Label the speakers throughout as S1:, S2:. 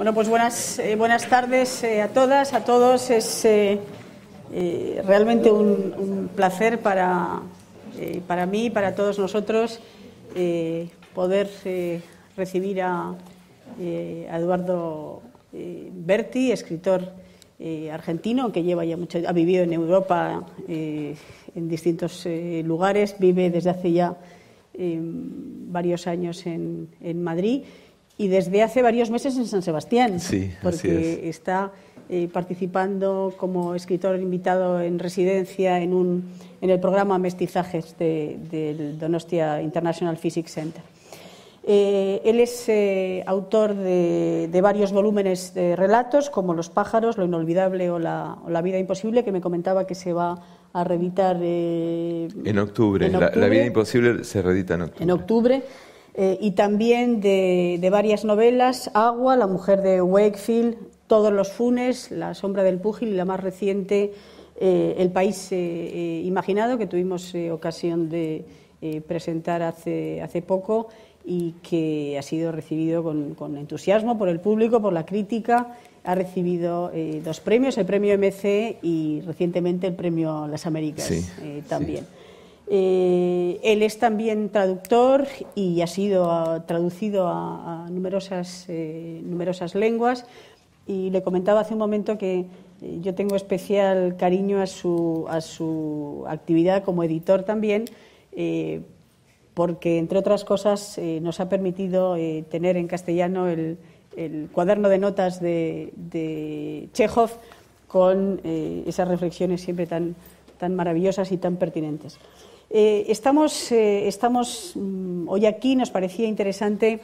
S1: Bueno, pues buenas, eh, buenas tardes eh, a todas, a todos. Es eh, realmente un, placer para, para mí, para todos nosotros, poder recibir a, Eduardo Berti, escritor argentino que lleva ya mucho, ha vivido en Europa en distintos lugares, vive desde hace ya varios años en, en Madrid y desde hace varios meses en San Sebastián, porque está eh, participando como escritor invitado en residencia en, un, en el programa Mestizajes de, del Donostia International Physics Center. Eh, él es eh, autor de, varios volúmenes de relatos, como Los pájaros, Lo inolvidable o la, vida imposible, que me comentaba que se va a reeditar. en,
S2: octubre. La, la, vida imposible se reedita en octubre.
S1: En octubre. Eh, y también de, varias novelas, Agua, La mujer de Wakefield, Todos los funes, La sombra del púgil y la más reciente, eh, El país eh, imaginado, que tuvimos ocasión de presentar hace, poco y que ha sido recibido con, entusiasmo por el público, por la crítica. Ha recibido dos premios, el premio MC y recientemente el premio Las Américas también. Eh, él es también traductor y ha sido traducido a, eh, numerosas, lenguas. Y le comentaba hace un momento que eh, yo tengo especial cariño a su, a su actividad como editor también, porque, entre otras cosas, nos ha permitido tener en castellano el, cuaderno de notas de, de Chekhov con esas reflexiones siempre tan maravillosas y tan pertinentes. Eh, estamos, eh, mm, hoy aquí, nos parecía interesante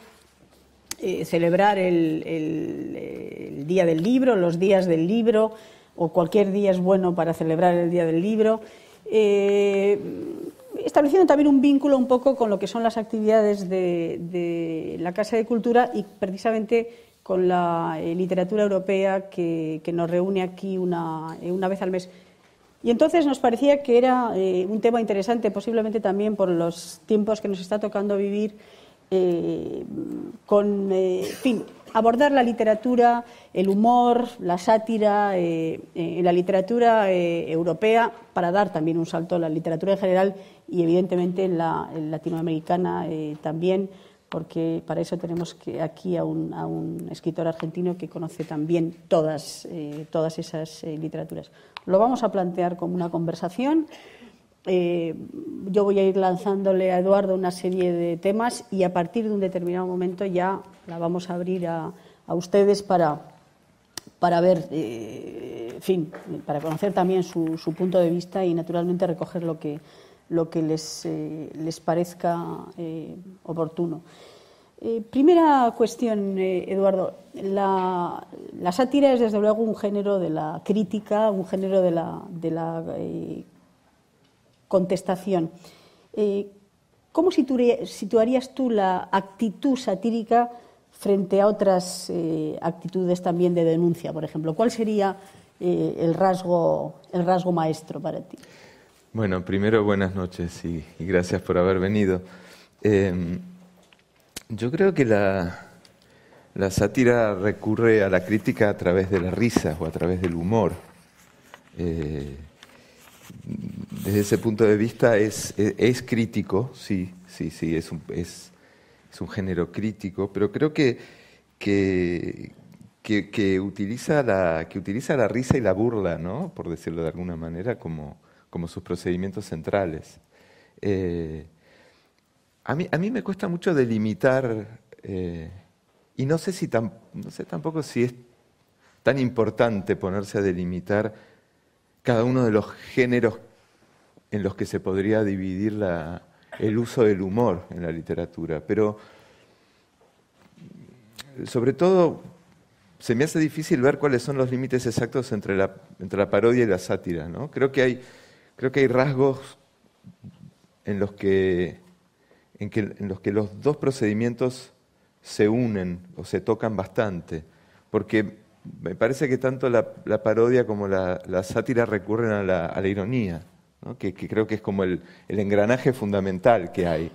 S1: eh, celebrar el, Día del Libro, los días del libro, o cualquier día es bueno para celebrar el Día del Libro, estableciendo también un vínculo un poco con lo que son las actividades de, la Casa de Cultura y precisamente con la literatura europea que, nos reúne aquí una vez al mes. Y entonces nos parecía que era eh, un tema interesante, posiblemente también por los tiempos que nos está tocando vivir, eh, con, eh, fin, abordar la literatura, el humor, la sátira, la literatura europea, para dar también un salto a la literatura en general y evidentemente en la latinoamericana también, porque para eso tenemos aquí a un, escritor argentino que conoce también todas, todas esas literaturas. Lo vamos a plantear como una conversación. Eh, yo voy a ir lanzándole a Eduardo una serie de temas y a partir de un determinado momento ya la vamos a abrir a, ustedes para, ver, eh, en fin, para conocer también su, su, punto de vista y naturalmente recoger lo que, lo que les eh, parezca oportuno. Eh, primera cuestión, eh, Eduardo. La, sátira es desde luego un género de la crítica, un género de la, eh, contestación. ¿Cómo situarías tú la actitud satírica frente a otras actitudes también de denuncia, por ejemplo? ¿Cuál sería el, rasgo, el rasgo maestro para ti?
S2: Bueno, primero buenas noches y gracias por haber venido. Em, yo creo que la, sátira recurre a la crítica a través de las risas o a través del humor. Eh, desde ese punto de vista es, crítico, sí, sí, sí, es un, es, un género crítico, pero creo que, que, utiliza la, que utiliza la risa y la burla, ¿no? por decirlo de alguna manera, como, sus procedimientos centrales. Eh, a mí, me cuesta mucho delimitar, eh, y no sé, si no sé tampoco si es tan importante ponerse a delimitar cada uno de los géneros en los que se podría dividir el uso del humor en la literatura, pero sobre todo se me hace difícil ver cuáles son los límites exactos entre la, entre la parodia y la sátira. ¿no? Creo, que hay, creo que hay rasgos en los que en, los que los dos procedimientos se unen o se tocan bastante, porque me parece que tanto la, parodia como la, sátira recurren a la, ironía, que, creo que es como el, engranaje fundamental que hay.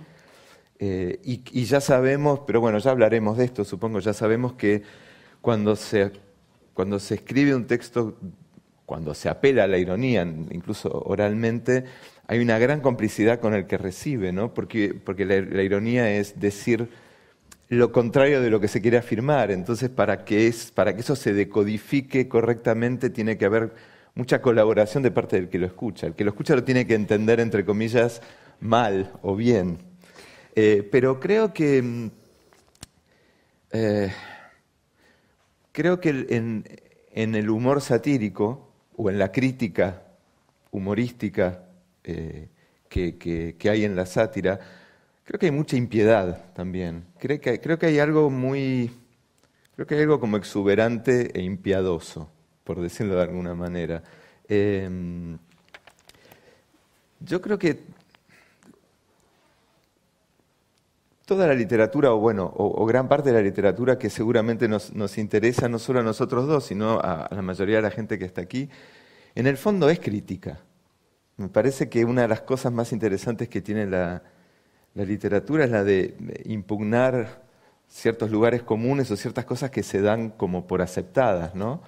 S2: Eh, y, y, ya sabemos, pero bueno, ya hablaremos de esto, supongo, ya sabemos que cuando se, cuando se escribe un texto, cuando se apela a la ironía, incluso oralmente, hay una gran complicidad con el que recibe, ¿no? porque, la, ironía es decir lo contrario de lo que se quiere afirmar. Entonces, para que, eso se decodifique correctamente, tiene que haber mucha colaboración de parte del que lo escucha. El que lo escucha lo tiene que entender, entre comillas, mal o bien. Eh, pero creo que... Mm, eh, creo que en el humor satírico o en la crítica humorística eh, que, hay en la sátira, creo que hay mucha impiedad también. Creo que, hay algo muy, creo que hay algo como exuberante e impiadoso, por decirlo de alguna manera. Em, yo creo que toda la literatura, o bueno, o, gran parte de la literatura que seguramente nos, interesa no solo a nosotros dos, sino a, la mayoría de la gente que está aquí, en el fondo es crítica. Me parece que una de las cosas más interesantes que tiene la, literatura es la de eh, impugnar ciertos lugares comunes o ciertas cosas que se dan como por aceptadas, ¿no?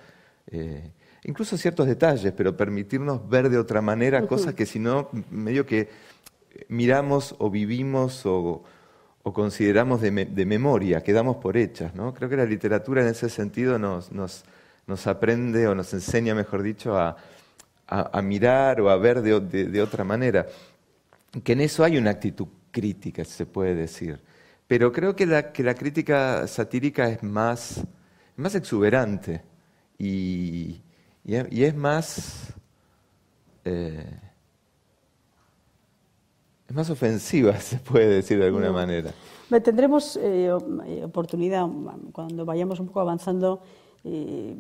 S2: Eh, incluso ciertos detalles, pero permitirnos ver de otra manera cosas que si no, medio que miramos o vivimos o, consideramos de, de, memoria, quedamos por hechas, ¿no? Creo que la literatura en ese sentido nos, nos, nos aprende o nos enseña, mejor dicho, a, a, mirar o a ver de, otra manera. Que en eso hay una actitud crítica, se puede decir. Pero creo que la, que la crítica satírica es más, más exuberante y, es más... Eh, es más ofensiva, se puede decir de alguna mm. manera.
S1: Tendremos eh, oportunidad, mm, cuando vayamos un poco avanzando, eh,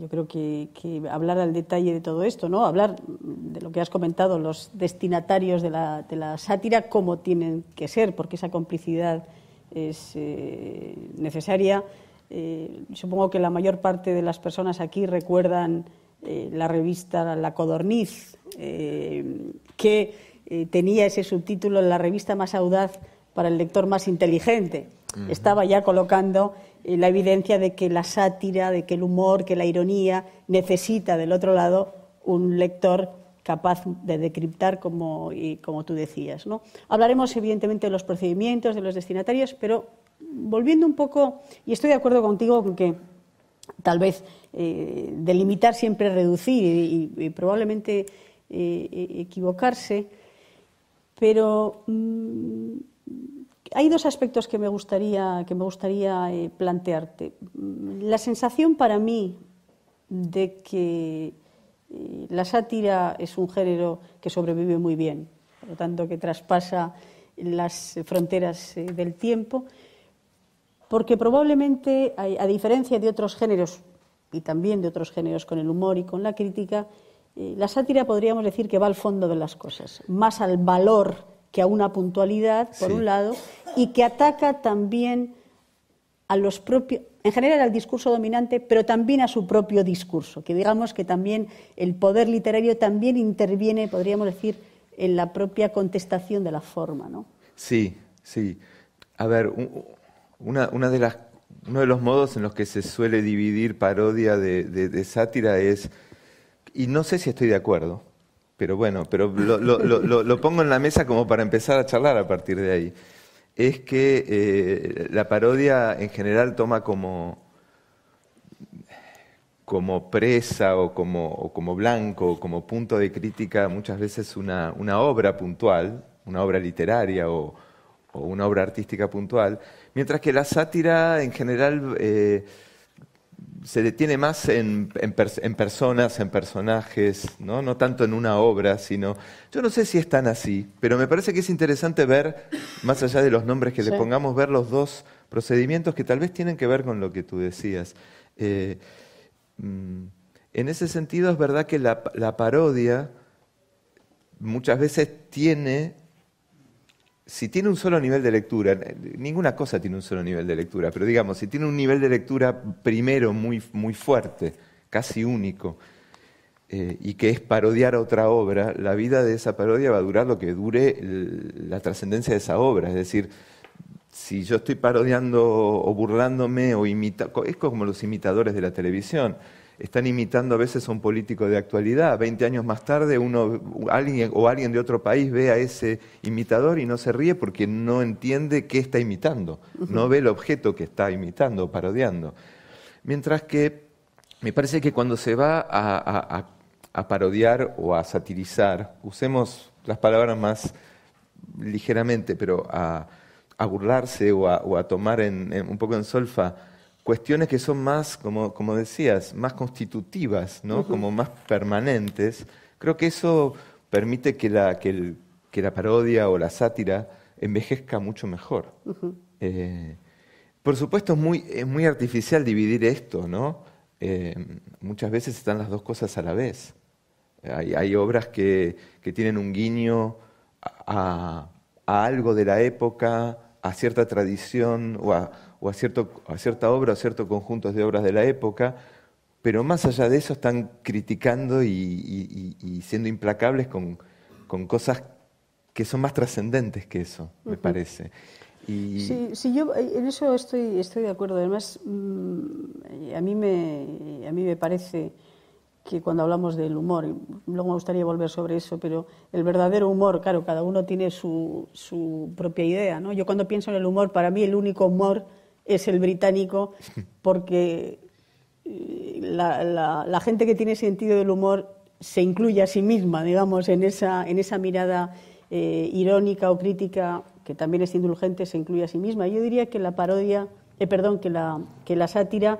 S1: yo creo que, hablar al detalle de todo esto, ¿no? hablar de lo que has comentado, los destinatarios de la, sátira, cómo tienen que ser, porque esa complicidad es eh, necesaria. Eh, supongo que la mayor parte de las personas aquí recuerdan la revista La Codorniz, que tenía ese subtítulo, la revista más audaz para el lector más inteligente. Estaba ya colocando eh, la evidencia de que la sátira, de que el humor, que la ironía necesita del otro lado un lector capaz de decriptar, como, como tú decías. ¿no? Hablaremos, evidentemente, de los procedimientos, de los destinatarios, pero volviendo un poco, y estoy de acuerdo contigo con que tal vez eh, delimitar siempre reducir y, probablemente eh, e-, equivocarse, pero mm, hay dos aspectos que me gustaría, que me gustaría eh, plantearte. La sensación para mí de que eh, la sátira es un género que sobrevive muy bien, por lo tanto que traspasa las fronteras eh, del tiempo, porque probablemente, a, diferencia de otros géneros, y también de otros géneros con el humor y con la crítica, la sátira podríamos decir que va al fondo de las cosas, más al valor que a una puntualidad, por un lado, y que ataca también a los propios, en general al discurso dominante, pero también a su propio discurso, que digamos que también el poder literario también interviene, podríamos decir, en la propia contestación de la forma, ¿no?
S2: Sí, sí. A ver, una, una de las, uno de los modos en los que se suele dividir parodia de sátira es, y no sé si estoy de acuerdo, pero bueno, pero lo, pongo en la mesa como para empezar a charlar a partir de ahí. Es que eh, la parodia en general toma como, como presa o como, como blanco como punto de crítica muchas veces una, una obra puntual, una obra literaria o, o, una obra artística puntual, mientras que la sátira en general... Eh, se detiene más en, personas, en personajes, ¿no? tanto en una obra, sino... Yo no sé si es tan así, pero me parece que es interesante ver, más allá de los nombres que le pongamos, ver los dos procedimientos que tal vez tienen que ver con lo que tú decías. Eh, mm, en ese sentido es verdad que la parodia muchas veces tiene si tiene un solo nivel de lectura, eh, ninguna cosa tiene un solo nivel de lectura, pero digamos, si tiene un nivel de lectura primero muy, muy fuerte, casi único, eh, y que es parodiar otra obra, la vida de esa parodia va a durar lo que dure la trascendencia de esa obra. Es decir, si yo estoy parodiando o burlándome o imitando, es como los imitadores de la televisión están imitando a veces a un político de actualidad. Veinte años más tarde, uno, alguien o alguien de otro país ve a ese imitador y no se ríe porque no entiende qué está imitando, no ve el objeto que está imitando o parodiando. Mientras que me parece que cuando se va a, parodiar o a satirizar, usemos las palabras más ligeramente, pero a, burlarse o a, tomar un poco en solfa, cuestiones que son más, como, como decías, más constitutivas, ¿no? como más permanentes, creo que eso permite que la, que, la parodia o la sátira envejezca mucho mejor. Eh, por supuesto, es muy, es muy artificial dividir esto, ¿no? Eh, muchas veces están las dos cosas a la vez. Hay, obras que, que, tienen un guiño a, a, algo de la época, a cierta tradición o a, o a, cierto, a cierta obra o ciertos conjuntos de obras de la época, pero más allá de eso están criticando y, siendo implacables con, cosas que son más trascendentes que eso, me parece. Sí,
S1: yo eh, en eso estoy, de acuerdo. Además, mm, a mí, me, a mí me parece que cuando hablamos del humor, luego me gustaría volver sobre eso, pero el verdadero humor, claro, cada uno tiene su, su propia idea. ¿no? Yo cuando pienso en el humor, para mí el único humor es el británico, porque eh, la, gente que tiene sentido del humor se incluye a sí misma, digamos, en esa, en esa mirada eh, irónica o crítica, que también es indulgente, se incluye a sí misma. Yo diría que la parodia, eh, perdón, que la, sátira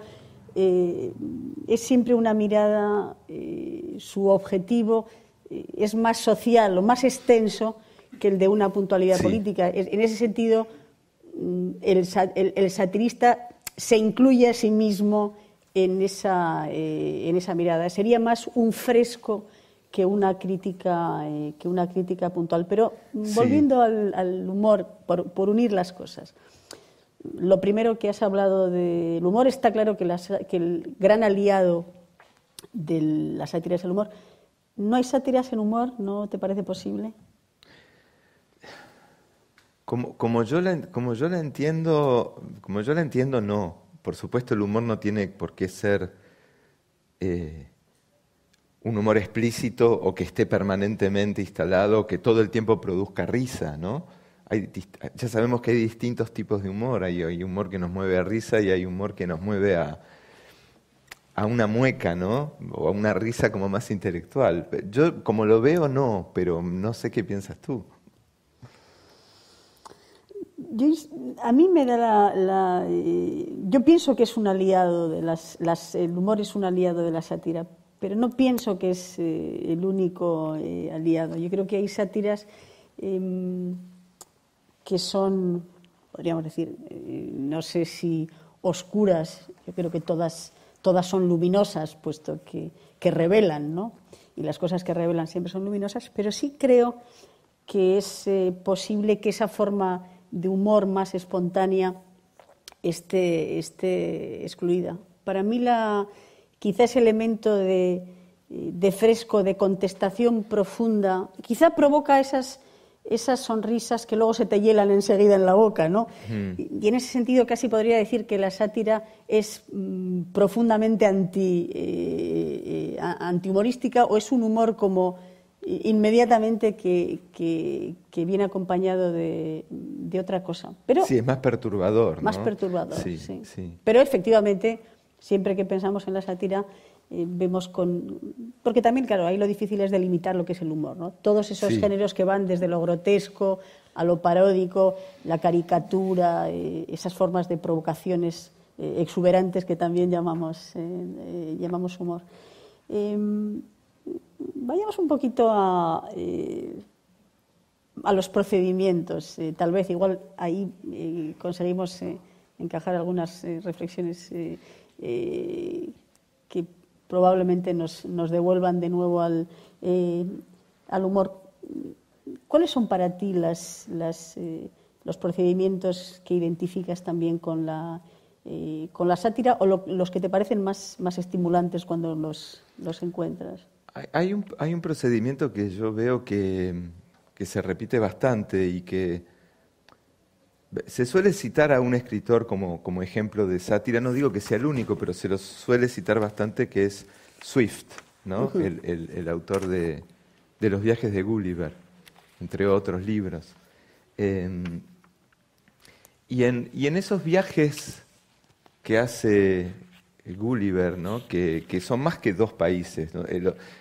S1: es siempre una mirada, su objetivo es más social o más extenso que el de una puntualidad política. En ese sentido, el, el, satirista se incluye a sí mismo en esa, eh, en esa, mirada. Sería más un fresco que una crítica, eh, que una crítica puntual. Pero volviendo al, humor, por, unir las cosas. Lo primero que has hablado del humor, está claro que, que, el gran aliado de la sátira es el humor. ¿No hay sátiras en humor? ¿No te parece posible?
S2: Como, como, yo la, como yo la entiendo, como yo la entiendo, no. Por supuesto, el humor no tiene por qué ser eh, un humor explícito o que esté permanentemente instalado, que todo el tiempo produzca risa, ¿no? ya sabemos que hay distintos tipos de humor. Hay, humor que nos mueve a risa y hay humor que nos mueve a, una mueca, ¿no? O a una risa como más intelectual. Yo, como lo veo, no, pero no sé qué piensas tú
S1: a mí me da la, eh, yo pienso que es un aliado de las, el humor es un aliado de la sátira, pero no pienso que es eh, el único eh, aliado. Yo creo que hay sátiras em, que son, podríamos decir, no sé si oscuras. Yo creo que todas todas son luminosas puesto que, que revelan, ¿no? Y las cosas que revelan siempre son luminosas, pero sí creo que es posible que esa forma de humor más espontánea esté, excluida. Para mí la, quizá ese elemento de, fresco, de contestación profunda, quizá provoca esas, sonrisas que luego se te hielan enseguida en la boca, ¿no? Y en ese sentido casi podría decir que la sátira es mm, profundamente anti, eh, eh, antihumorística o es un humor como inmediatamente que, viene acompañado de, otra cosa.
S2: Pero sí, es más perturbador. Más perturbador, sí,
S1: Pero efectivamente, siempre que pensamos en la sátira, eh, vemos con... Porque también, claro, ahí lo difícil es delimitar lo que es el humor, ¿no? Todos esos géneros que van desde lo grotesco a lo paródico, la caricatura, eh, esas formas de provocaciones eh, exuberantes que también llamamos, llamamos humor. Em, vayamos un poquito a, eh, los procedimientos. Eh, tal vez igual ahí eh, conseguimos encajar algunas reflexiones que probablemente nos, devuelvan de nuevo al, al, humor. ¿Cuáles son para ti los procedimientos que identificas también con la, con la sátira o los que te parecen más, más estimulantes cuando los, los encuentras?
S2: Hay un, procedimiento que yo veo que, se repite bastante y que se suele citar a un escritor como, ejemplo de sátira, no digo que sea el único, pero se lo suele citar bastante, que es Swift, el, autor de, Los viajes de Gulliver, entre otros libros. Em, y, en, y en esos viajes que hace Gulliver, ¿no? que, son más que dos países.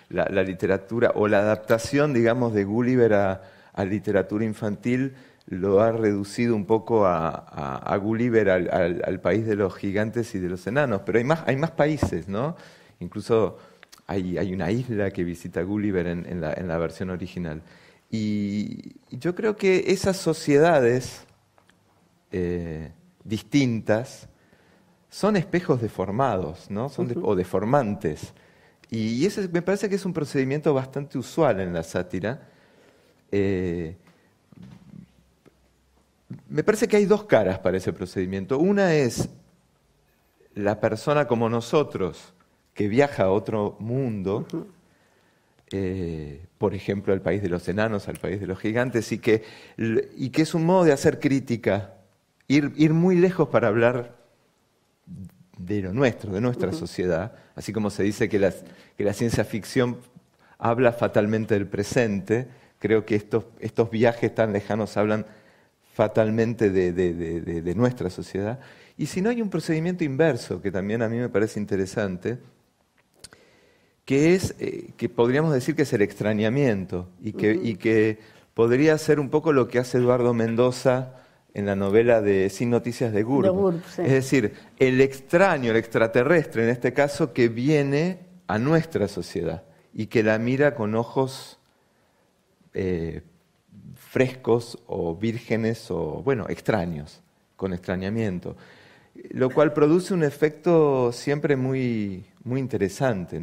S2: La, literatura o la adaptación, digamos, de Gulliver a, literatura infantil lo ha reducido un poco a, Gulliver al, país de los gigantes y de los enanos, pero hay más, hay más países, ¿no? Incluso hay, una isla que visita Gulliver en, la, versión original. Y, yo creo que esas sociedades eh, distintas, son espejos deformados, ¿no? Son o deformantes. Y, ese me parece que es un procedimiento bastante usual en la sátira. Eh, me parece que hay dos caras para ese procedimiento. Una es la persona como nosotros, que viaja a otro mundo, eh, por ejemplo, al país de los enanos, al país de los gigantes, y que, y que es un modo de hacer crítica, ir, ir muy lejos para hablar de lo nuestro, de nuestra sociedad, así como se dice que, la ciencia ficción habla fatalmente del presente, creo que estos, viajes tan lejanos hablan fatalmente de, nuestra sociedad. Y si no hay un procedimiento inverso, que también a mí me parece interesante, que es, eh, que podríamos decir que es el extrañamiento, y que podría ser un poco lo que hace Eduardo Mendoza en la novela de Sin Noticias de Gurb. Es decir, el extraño, el extraterrestre en este caso, que viene a nuestra sociedad y que la mira con ojos eh, frescos o vírgenes o, bueno, extraños, con extrañamiento. Lo cual produce un efecto siempre muy, muy interesante.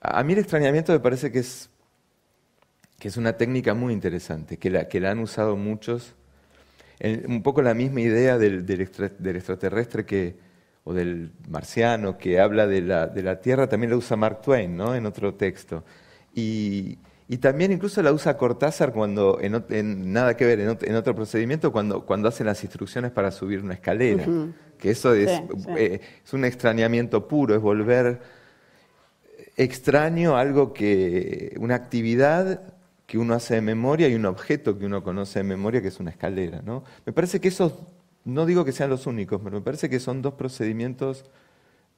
S2: a mí el extrañamiento me parece que es, que es una técnica muy interesante, que la, que la han usado muchos un poco la misma idea del, extraterrestre que, o del marciano que habla de la, de la, Tierra, también la usa Mark Twain ¿no? en otro texto. Y, también incluso la usa Cortázar cuando, en, nada que ver, en otro, procedimiento, cuando, cuando hace las instrucciones para subir una escalera. Que eso es, eh, es un extrañamiento puro, es volver extraño algo que, una actividad que uno hace de memoria y un objeto que uno conoce de memoria, que es una escalera. ¿no? Me parece que esos, no digo que sean los únicos, pero me parece que son dos procedimientos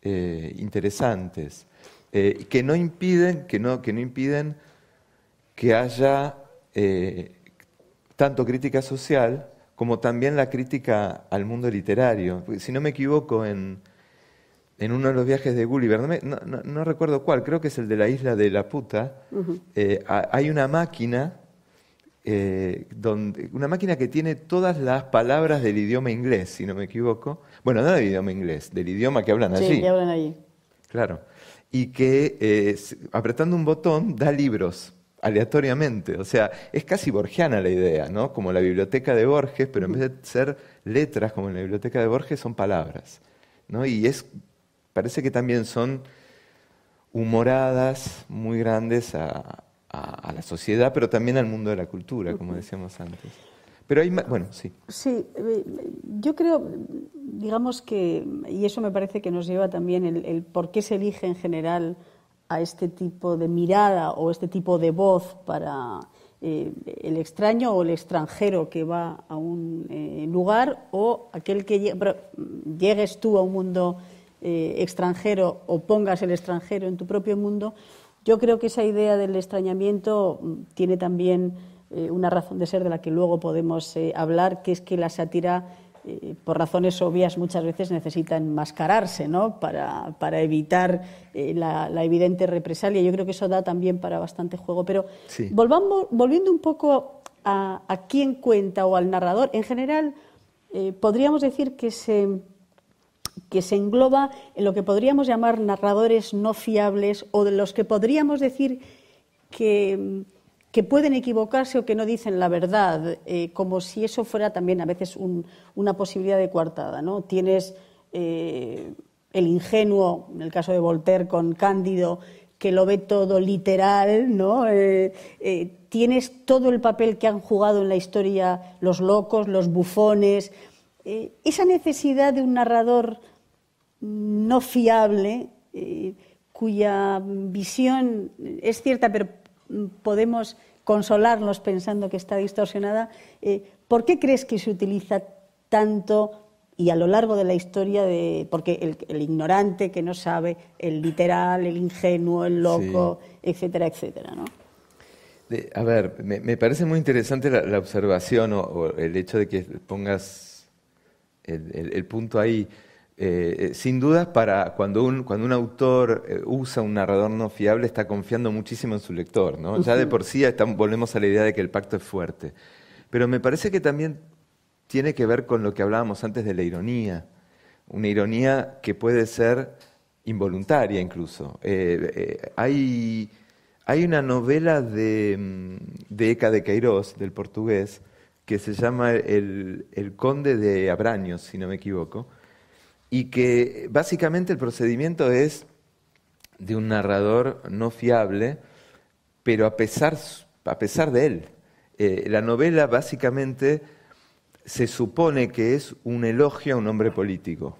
S2: eh, interesantes, eh, que no impiden, que no, que no impiden que haya eh, tanto crítica social como también la crítica al mundo literario. Si no me equivoco, en, en uno de los viajes de Gulliver, no, recuerdo cuál, creo que es el de la isla de la puta, eh, hay una máquina, eh, donde, una máquina que tiene todas las palabras del idioma inglés, si no me equivoco. Bueno, no del idioma inglés, del idioma que hablan allí. Sí, que hablan allí. Claro. Y que eh, apretando un botón da libros aleatoriamente. O sea, es casi borgiana la idea, ¿no? Como la biblioteca de Borges, pero en vez de ser letras como en la biblioteca de Borges, son palabras. ¿no? Y es Parece que también son humoradas muy grandes a, la sociedad, pero también al mundo de la cultura, como decíamos antes. Pero hay, más... bueno, sí. Sí,
S1: eh, yo creo, digamos que, y eso me parece que nos lleva también el, por qué se elige en general a este tipo de mirada o este tipo de voz para eh, el extraño o el extranjero que va a un eh, lugar o aquel que llegues tú a un mundo eh, extranjero o pongas el extranjero en tu propio mundo, yo creo que esa idea del extrañamiento mm, tiene también eh, una razón de ser de la que luego podemos eh, hablar, que es que la sátira, por razones obvias, muchas veces necesita enmascararse ¿no? para, evitar la, evidente represalia. Yo creo que eso da también para bastante juego. Pero volvamos, volviendo un poco a, a, quién cuenta o al narrador, en general podríamos decir que se que se engloba en lo que podríamos llamar narradores no fiables o de los que podríamos decir que, pueden equivocarse o que no dicen la verdad, eh, como si eso fuera también a veces una posibilidad de coartada. ¿no? Tienes eh, el ingenuo, en el caso de Voltaire con Cándido, que lo ve todo literal, ¿no? Eh, tienes todo el papel que han jugado en la historia los locos, los bufones, eh, esa necesidad de un narrador no fiable, eh, cuya visión es cierta, pero mm, podemos consolarnos pensando que está distorsionada, eh, ¿por qué crees que se utiliza tanto y a lo largo de la historia de porque el, ignorante que no sabe, el literal, el ingenuo, el loco, etcétera, etcétera, ¿no?
S2: a ver, me, parece muy interesante la, observación o, el hecho de que pongas el, punto ahí. Eh, eh, sin dudas, para cuando un, cuando un autor eh, usa un narrador no fiable, está confiando muchísimo en su lector. ¿no? Ya de por sí estamos volvemos a la idea de que el pacto es fuerte. Pero me parece que también tiene que ver con lo que hablábamos antes de la ironía. Una ironía que puede ser involuntaria incluso. hay, hay, una novela de, mm, de Eka de Queiroz, del portugués, que se llama el, Conde de Abraños, si no me equivoco, y que básicamente el procedimiento es de un narrador no fiable, pero a pesar, a pesar de él. Eh, la novela básicamente se supone que es un elogio a un hombre político,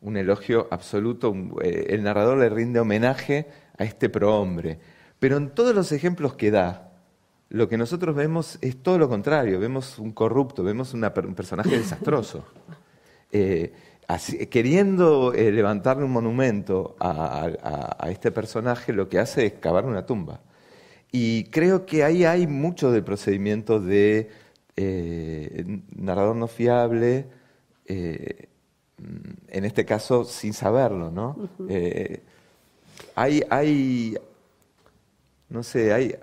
S2: un elogio absoluto, eh, el narrador le rinde homenaje a este prohombre, pero en todos los ejemplos que da, lo que nosotros vemos es todo lo contrario, vemos un corrupto, vemos un personaje desastroso. Eh, queriendo eh, levantarle un monumento a, este personaje, lo que hace es cavar una tumba. Y creo que ahí hay mucho del procedimiento de eh, narrador no fiable, en este caso sin saberlo, ¿no? hay, no sé, hay,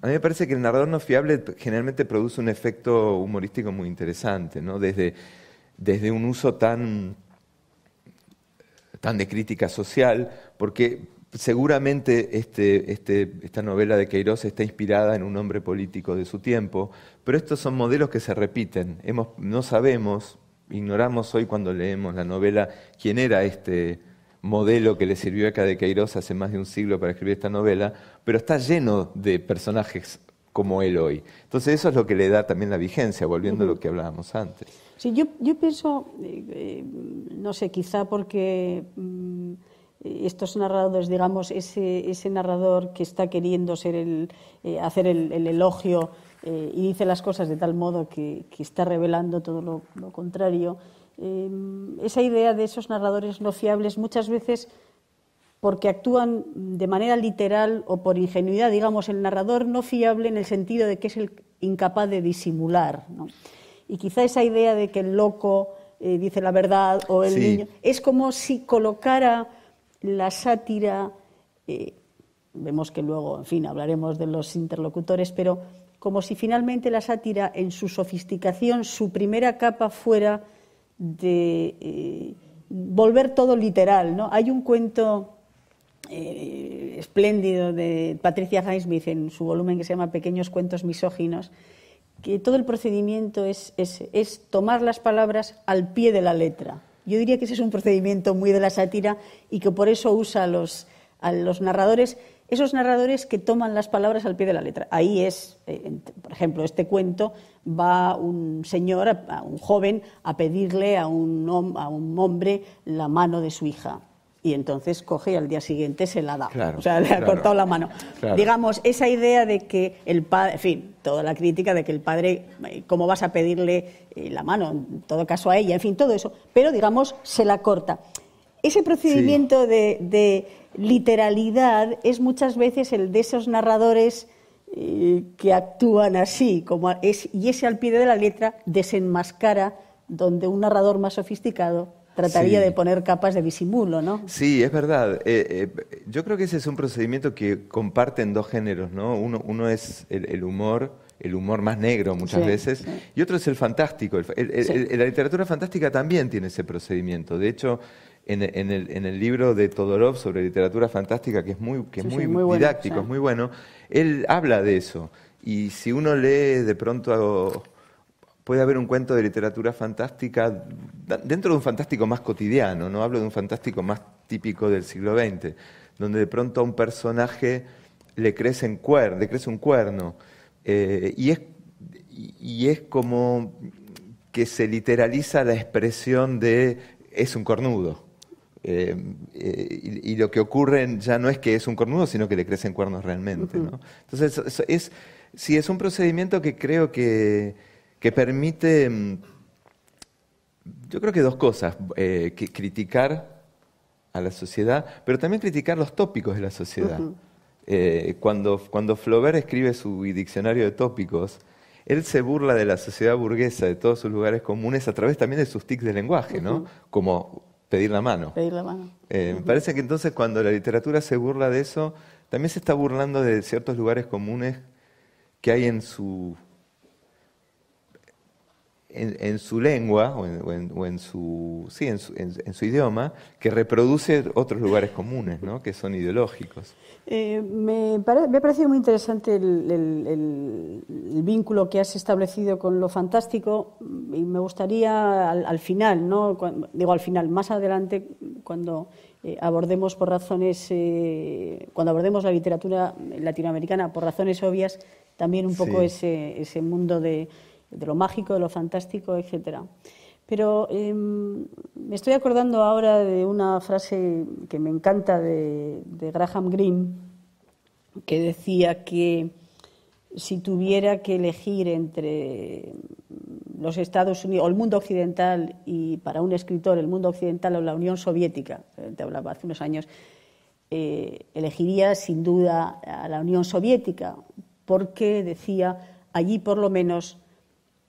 S2: a mí me parece que el narrador no fiable generalmente produce un efecto humorístico muy interesante, ¿no? desde, desde un uso tan, tan de crítica social, porque seguramente este, este, esta novela de Queiroz está inspirada en un hombre político de su tiempo, pero estos son modelos que se repiten. Hemos, no sabemos, ignoramos hoy cuando leemos la novela quién era este modelo que le sirvió a Queiroz hace más de un siglo para escribir esta novela, pero está lleno de personajes como él hoy. Entonces eso es lo que le da también la vigencia, volviendo a lo que hablábamos antes.
S1: Sí, yo, pienso, eh, eh, no sé, quizá porque mm, estos narradores, digamos, ese, narrador que está queriendo ser eh, hacer el, elogio y dice las cosas de tal modo que, está revelando todo lo contrario, Em, esa idea de esos narradores no fiables muchas veces porque actúan de manera literal o por ingenuidad, digamos, el narrador no fiable en el sentido de que es el incapaz de disimular. Y quizá esa idea de que el loco eh, dice la verdad o el niño es como si colocara la sátira, eh, vemos que luego, en fin, hablaremos de los interlocutores, pero como si finalmente la sátira en su sofisticación, su primera capa fuera de eh, volver todo literal. ¿no? Hay un cuento eh, espléndido de Patricia Feinsmith en su volumen que se llama Pequeños cuentos misóginos, que todo el procedimiento es, tomar las palabras al pie de la letra. Yo diría que ese es un procedimiento muy de la sátira y que por eso usa a los narradores esos narradores que toman las palabras al pie de la letra. Ahí es, eh, por ejemplo, este cuento va un señor, un joven, a pedirle a un, a un hombre la mano de su hija. Y entonces coge y al día siguiente se la da. o sea, le ha cortado la mano. Digamos, esa idea de que el padre, en fin, toda la crítica de que el padre, eh, ¿cómo vas a pedirle eh, la mano? En todo caso a ella, en fin, todo eso. Pero digamos, se la corta. Ese procedimiento de, literalidad es muchas veces el de esos narradores eh, que actúan así, como y ese al pie de la letra desenmascara donde un narrador más sofisticado trataría de poner capas de disimulo, ¿no?
S2: Sí, es verdad. Eh, eh, yo creo que ese es un procedimiento que comparten dos géneros, Uno, es el, humor, el humor más negro muchas veces, y otro es el fantástico. la literatura fantástica también tiene ese procedimiento. De hecho, en, el, libro de Todorov sobre literatura fantástica, que es muy, que muy, didáctico, es muy bueno, él habla de eso. Y si uno lee de pronto, puede haber un cuento de literatura fantástica dentro de un fantástico más cotidiano, no hablo de un fantástico más típico del siglo XX, donde de pronto a un personaje le crece, en crece un cuerno. Eh, y es como que se literaliza la expresión de es un cornudo. Eh, eh, y, lo que ocurre ya no es que es un cornudo, sino que le crecen cuernos realmente. Entonces, es, sí, es un procedimiento que creo que, que permite, mm, yo creo que dos cosas, eh, criticar a la sociedad, pero también criticar los tópicos de la sociedad. cuando, cuando Flaubert escribe su diccionario de tópicos, él se burla de la sociedad burguesa, de todos sus lugares comunes, a través también de sus tics de lenguaje, ¿no? Como pedir la mano. Pedir la mano. Eh, me parece que entonces cuando la literatura se burla de eso, también se está burlando de ciertos lugares comunes que hay en su, en, su lengua o en, su, sí, en, su, idioma, que reproduce otros lugares comunes, ¿no? que son ideológicos.
S1: Eh, me, ha parecido muy interesante el, vínculo que has establecido con lo fantástico y me gustaría al, final, ¿no? digo al final, más adelante, cuando eh, abordemos por razones, eh, cuando abordemos la literatura latinoamericana por razones obvias, también un poco ese, mundo de, de, lo mágico, de lo fantástico, etcétera. Pero em, me estoy acordando ahora de una frase que me encanta de, Graham Greene, que decía que si tuviera que elegir entre los Estados Unidos o el mundo occidental y para un escritor el mundo occidental o la Unión Soviética, eh, te hablaba hace unos años, eh, elegiría sin duda a la Unión Soviética, porque decía allí por lo menos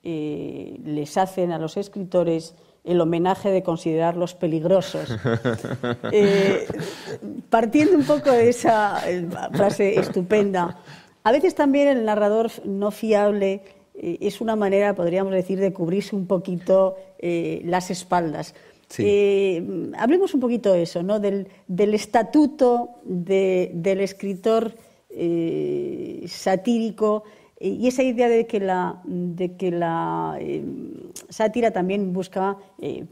S1: eh, les hacen a los escritores el homenaje de considerarlos peligrosos. Eh, partiendo un poco de esa eh, frase estupenda, a veces también el narrador no fiable es una manera, podríamos decir, de cubrirse un poquito las espaldas. hablemos un poquito de eso, ¿no? del, estatuto del escritor satírico y esa idea de que la, de que la eh, sátira también buscaba eh,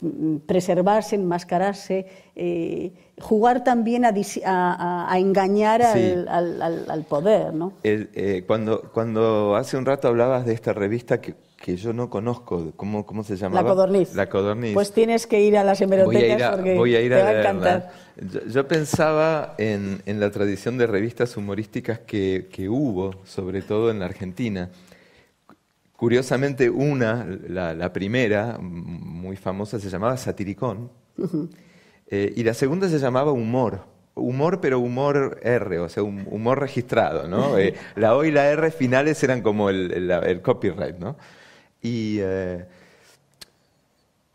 S1: preservarse, enmascararse, eh, jugar también a, engañar al, poder. ¿no?
S2: cuando, cuando hace un rato hablabas de esta revista que que yo no conozco. ¿Cómo, se llama? La codorniz. Pues
S1: tienes que ir a las hemerotecas porque te va a encantar.
S2: Yo, pensaba en, en, la tradición de revistas humorísticas que, hubo, sobre todo en la Argentina. Curiosamente, una, la, primera, muy famosa, se llamaba Satiricón. Eh, y la segunda se llamaba Humor humor, pero humor R, o sea, humor registrado, ¿no? Eh, la O y la R finales eran como el copyright, ¿no? Eh,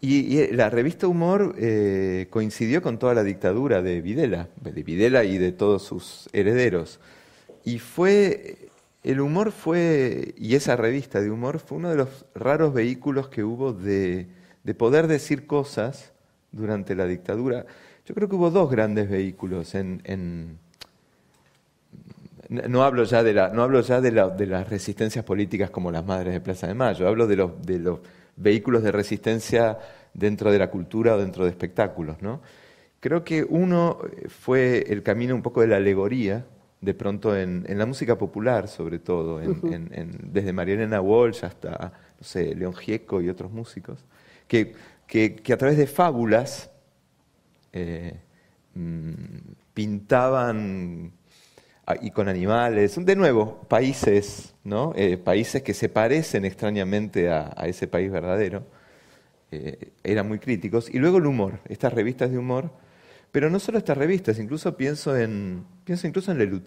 S2: y, la revista Humor eh, coincidió con toda la dictadura de Videla, de Videla y de todos sus herederos. Y fue, el humor fue, y esa revista de humor fue uno de los raros vehículos que hubo de, poder decir cosas durante la dictadura. Yo creo que hubo dos grandes vehículos en, no hablo ya, de, no hablo ya de, las resistencias políticas como las madres de Plaza de Mayo, hablo de los, vehículos de resistencia dentro de la cultura o dentro de espectáculos. Creo que uno eh, fue el camino un poco de la alegoría, de pronto en, la música popular sobre todo, desde Marielena Walsh hasta, no León Gieco y otros músicos, que, que, a través de fábulas eh, mm, pintaban Ah, y con animales, de nuevo, países, eh, países que se parecen extrañamente a, ese país verdadero, eh, eran muy críticos. Y luego el humor, estas revistas de humor, pero no solo estas revistas, incluso pienso en, pienso incluso en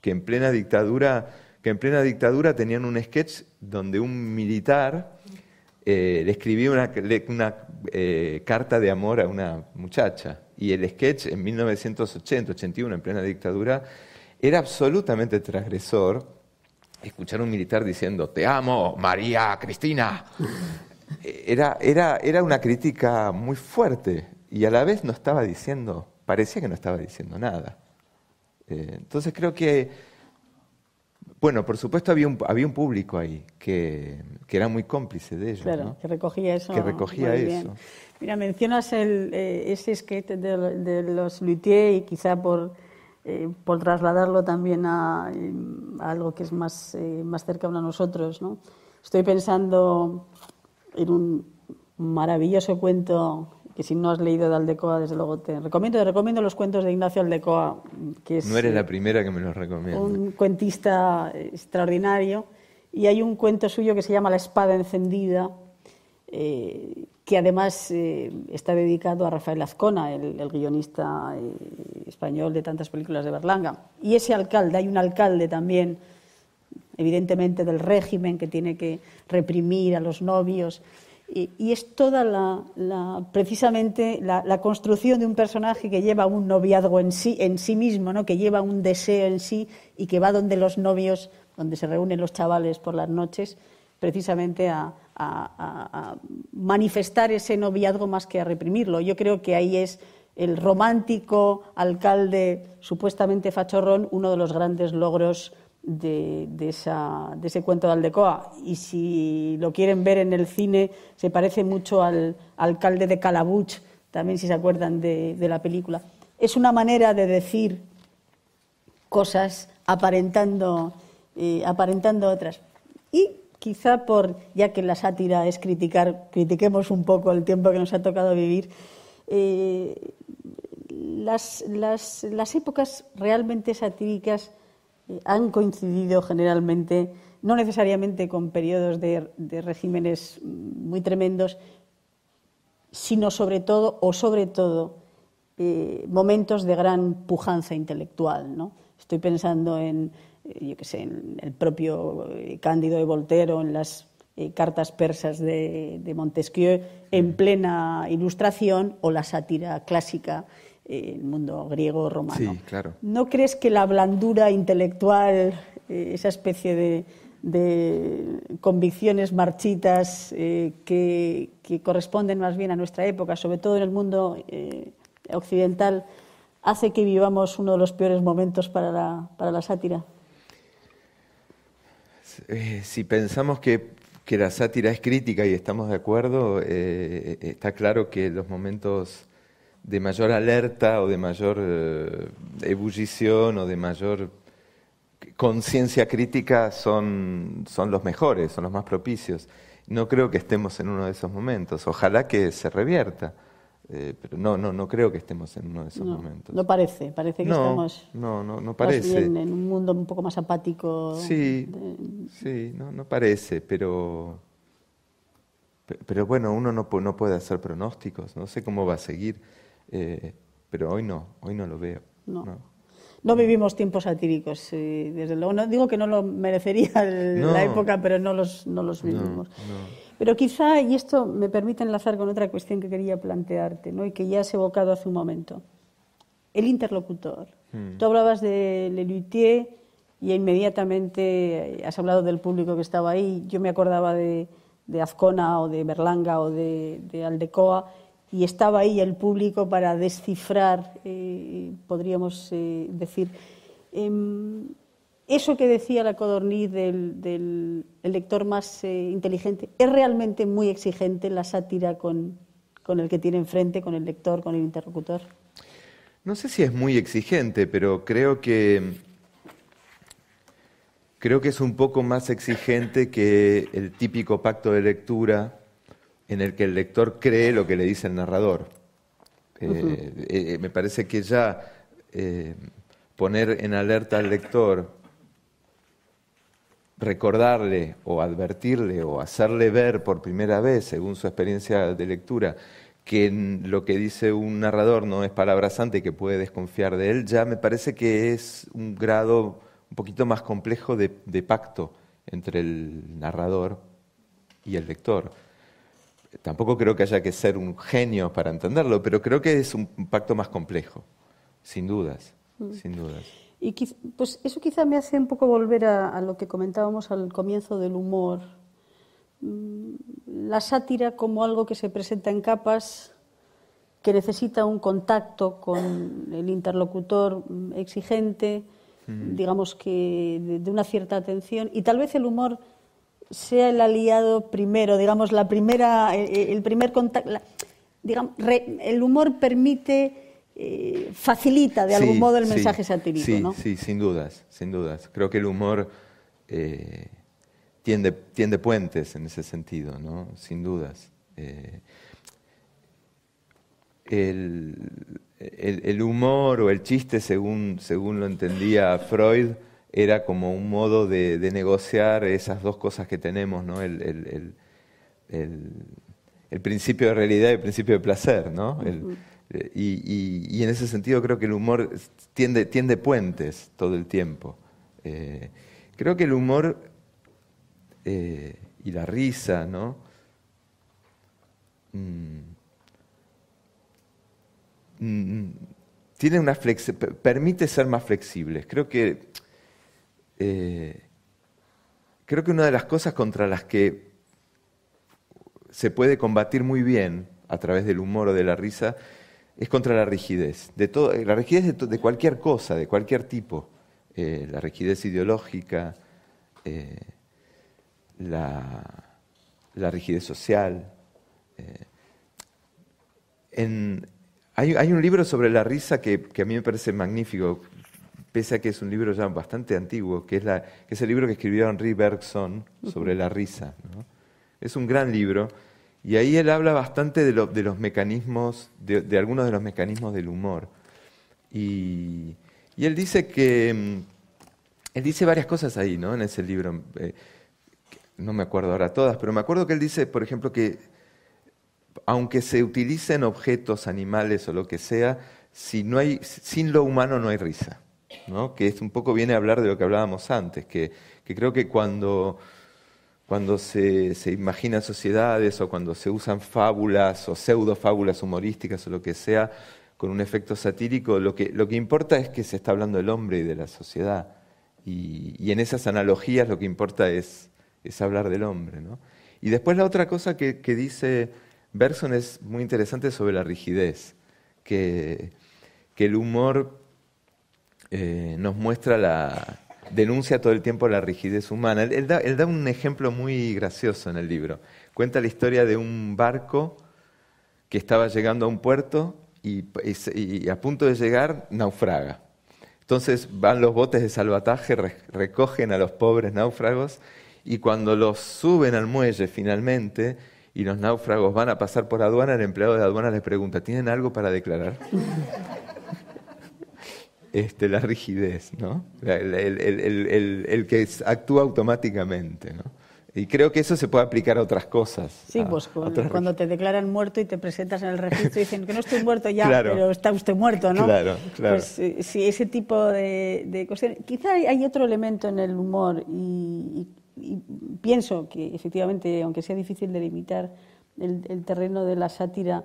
S2: que en plena dictadura, que en plena dictadura tenían un sketch donde un militar eh, le escribía una carta de amor a una muchacha y el sketch en 1980, 81, en plena dictadura, era absolutamente transgresor escuchar a un militar diciendo, te amo, María Cristina. Era, era, era una crítica muy fuerte y a la vez no estaba diciendo, parecía que no estaba diciendo nada. Eh, entonces creo que, bueno, por supuesto había un, había un público ahí que, que era muy cómplice de ello. Claro,
S1: que recogía eso. Que recogía eso. Mira, mencionas eh, ese skate de, los luthiers y quizá por, eh, trasladarlo también eh, a, algo que es más, más cercano a nosotros. ¿no? Estoy pensando en un maravilloso cuento que si no has leído de Aldecoa, desde luego te recomiendo. Te recomiendo los cuentos de Ignacio Aldecoa. Que es, no eres la
S2: primera que me los recomienda. Un
S1: cuentista extraordinario. Y hay un cuento suyo que se llama La espada encendida, que además eh, está dedicado a Rafael Azcona, el, guionista eh, español de tantas películas de Berlanga. Y ese alcalde, hay un alcalde también, evidentemente del régimen, que tiene que reprimir a los novios. Y, es toda la, precisamente la, construcción de un personaje que lleva un noviazgo en sí, en sí mismo, ¿no? que lleva un deseo en sí y que va donde los novios, donde se reúnen los chavales por las noches, precisamente a, a, manifestar ese noviazgo más que a reprimirlo. Yo creo que ahí es el romántico alcalde supuestamente fachorrón uno de los grandes logros de, ese cuento de Aldecoa. Y si lo quieren ver en el cine, se parece mucho al alcalde de Calabuch, también si se acuerdan de, la película. Es una manera de decir cosas aparentando, eh, aparentando otras. Y quizá por, ya que la sátira es criticar, critiquemos un poco el tiempo que nos ha tocado vivir, eh, las, épocas realmente satíricas eh, han coincidido generalmente, no necesariamente con periodos de, regímenes muy tremendos, sino sobre todo, o sobre todo, eh, momentos de gran pujanza intelectual. Estoy pensando en yo que sé, en el propio eh, Cándido de Voltero, en las eh, cartas persas de, Montesquieu, en plena ilustración, o la sátira clásica eh, el mundo griego romano. Sí, claro. ¿No crees que la blandura intelectual, esa especie de, convicciones marchitas que, corresponden más bien a nuestra época, sobre todo en el mundo occidental, hace que vivamos uno de los peores momentos para la sátira?
S2: Eh, si pensamos que, la sátira es crítica y estamos de acuerdo, eh, está claro que los momentos de mayor alerta o de mayor eh, ebullición o de mayor conciencia crítica son los mejores, son los más propicios. No creo que estemos en uno de esos momentos. Ojalá que se revierta. Eh, pero no, no, no creo que estemos en uno de esos momentos.
S1: No parece, parece que estamos
S2: no, parece.
S1: en un mundo un poco más apático. Sí,
S2: no, no parece, pero, pero bueno, uno no, no puede hacer pronósticos, no sé cómo va a seguir, eh, pero hoy no, hoy no lo veo.
S1: No. vivimos tiempos satíricos, desde luego. No digo que no lo merecería la época, pero no los, vivimos. Pero quizá, y esto me permite enlazar con otra cuestión que quería plantearte, ¿no? y que ya has evocado hace un momento, el interlocutor. Hmm. Tú hablabas de Leluitier, y inmediatamente eh, has hablado del público que estaba ahí. Yo me acordaba de, Azcona o de Berlanga o de, Aldecoa y estaba ahí el público para descifrar, eh, podríamos eh, decir. Em, eso que decía la codorniz del, lector más eh, inteligente, es realmente muy exigente la sátira con, el que tiene enfrente, con el lector, con el interlocutor.
S2: No sé si es muy exigente, pero creo que creo que es un poco más exigente que el típico pacto de lectura en el que el lector cree lo que le dice el narrador. Eh, eh, me parece que ya poner en alerta al lector recordarle o advertirle o hacerle ver por primera vez, según su experiencia de lectura, que lo que dice un narrador no es palabra santa y que puede desconfiar de él, ya me parece que es un grado un poquito más complejo de, pacto entre el narrador y el lector. Tampoco creo que haya que ser un genio para entenderlo, pero creo que es un pacto más complejo, sin dudas, mm. sin dudas.
S1: Y pues eso quizá me hace un poco volver a, lo que comentábamos al comienzo del humor. Mm, la sátira como algo que se presenta en capas, que necesita un contacto con el interlocutor mm, exigente, mm. digamos que de, una cierta atención. Y tal vez el humor sea el aliado primero, digamos, la primera, eh, eh, el, primer contacto. digamos, el humor permite eh, facilita de algún modo el mensaje satírico, sí, ¿no? Sí,
S2: sin dudas, sin dudas. Creo que el humor eh, tiende, tiende, puentes en ese sentido, ¿no? Sin dudas. Eh, el, humor o el chiste, según, según lo entendía Freud, era como un modo de, negociar esas dos cosas que tenemos, ¿no? El, principio de realidad y el principio de placer, ¿no? Y, en ese sentido creo que el humor tiende, puentes todo el tiempo. Eh, creo que el humor eh, y la risa, ¿no? Mm. Mm, mm. Tiene una permite ser más flexibles. Creo que, eh, creo que una de las cosas contra las que se puede combatir muy bien a través del humor o de la risa es contra la rigidez, de la rigidez de, cualquier cosa, de cualquier tipo, eh, la rigidez ideológica, eh, la, rigidez social. Eh, hay, un libro sobre la risa que, a mí me parece magnífico, pese a que es un libro ya bastante antiguo, que es, la, el libro que escribió Henri Bergson sobre la risa. Es un gran libro y ahí él habla bastante de, los mecanismos, de, algunos de los mecanismos del humor. Y, él dice que, mm, él dice varias cosas ahí, ¿no? En ese libro, eh, no me acuerdo ahora todas, pero me acuerdo que él dice, por ejemplo, que aunque se utilicen objetos, animales o lo que sea, si no hay, sin lo humano no hay risa, ¿no? Que es un poco viene a hablar de lo que hablábamos antes, que creo que cuando cuando se, imaginan sociedades o cuando se usan fábulas o pseudo fábulas humorísticas o lo que sea con un efecto satírico, lo que, lo que importa es que se está hablando del hombre y de la sociedad. Y, en esas analogías lo que importa es, es hablar del hombre. Y después la otra cosa que, dice Bergson es muy interesante sobre la rigidez, que, que el humor eh, nos muestra la, denuncia todo el tiempo la rigidez humana. Él, da, un ejemplo muy gracioso en el libro. Cuenta la historia de un barco que estaba llegando a un puerto y, y a punto de llegar naufraga. Entonces van los botes de salvataje, recogen a los pobres náufragos y cuando los suben al muelle finalmente y los náufragos van a pasar por aduana, el empleado de aduana les pregunta, ¿tienen algo para declarar? este, la rigidez, ¿no? el, que actúa automáticamente. Y creo que eso se puede aplicar a otras cosas.
S1: Sí, pues cuando te declaran muerto y te presentas en el registro y dicen que no estoy muerto ya, pero está usted muerto, ¿no? Claro, claro. Pues eh, sí, ese tipo de, de Quizá hay, otro elemento en el humor y, pienso que efectivamente, aunque sea difícil delimitar el terreno de la sátira,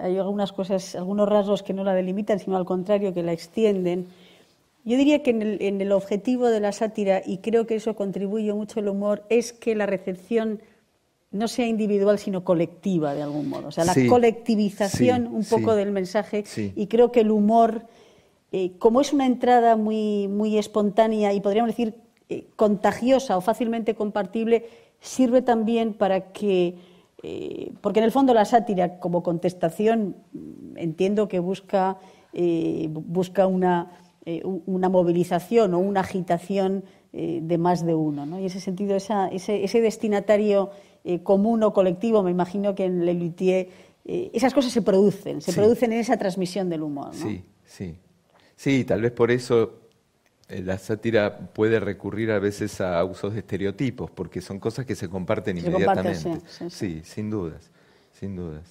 S1: hay algunas cosas, algunos rasgos que no la delimitan, sino al contrario, que la extienden. Yo diría que en el, objetivo de la sátira, y creo que eso contribuye mucho el humor, es que la recepción no sea individual, sino colectiva de algún modo. O sea, la colectivización un poco del mensaje. Y creo que el humor, eh, como es una entrada muy, muy espontánea y podríamos decir eh, contagiosa o fácilmente compartible, sirve también para que eh, porque en el fondo la sátira como contestación mm, entiendo que busca, eh, busca eh, una, movilización o una agitación de más de uno. ¿no? Y ese sentido, ese, destinatario común o colectivo, me imagino que en Le esas cosas se producen, se producen en esa transmisión del humor. Sí,
S2: sí. Sí, tal vez por eso eh, la sátira puede recurrir a veces a usos de estereotipos, porque son cosas que se comparten inmediatamente. sí, sin dudas, sin dudas.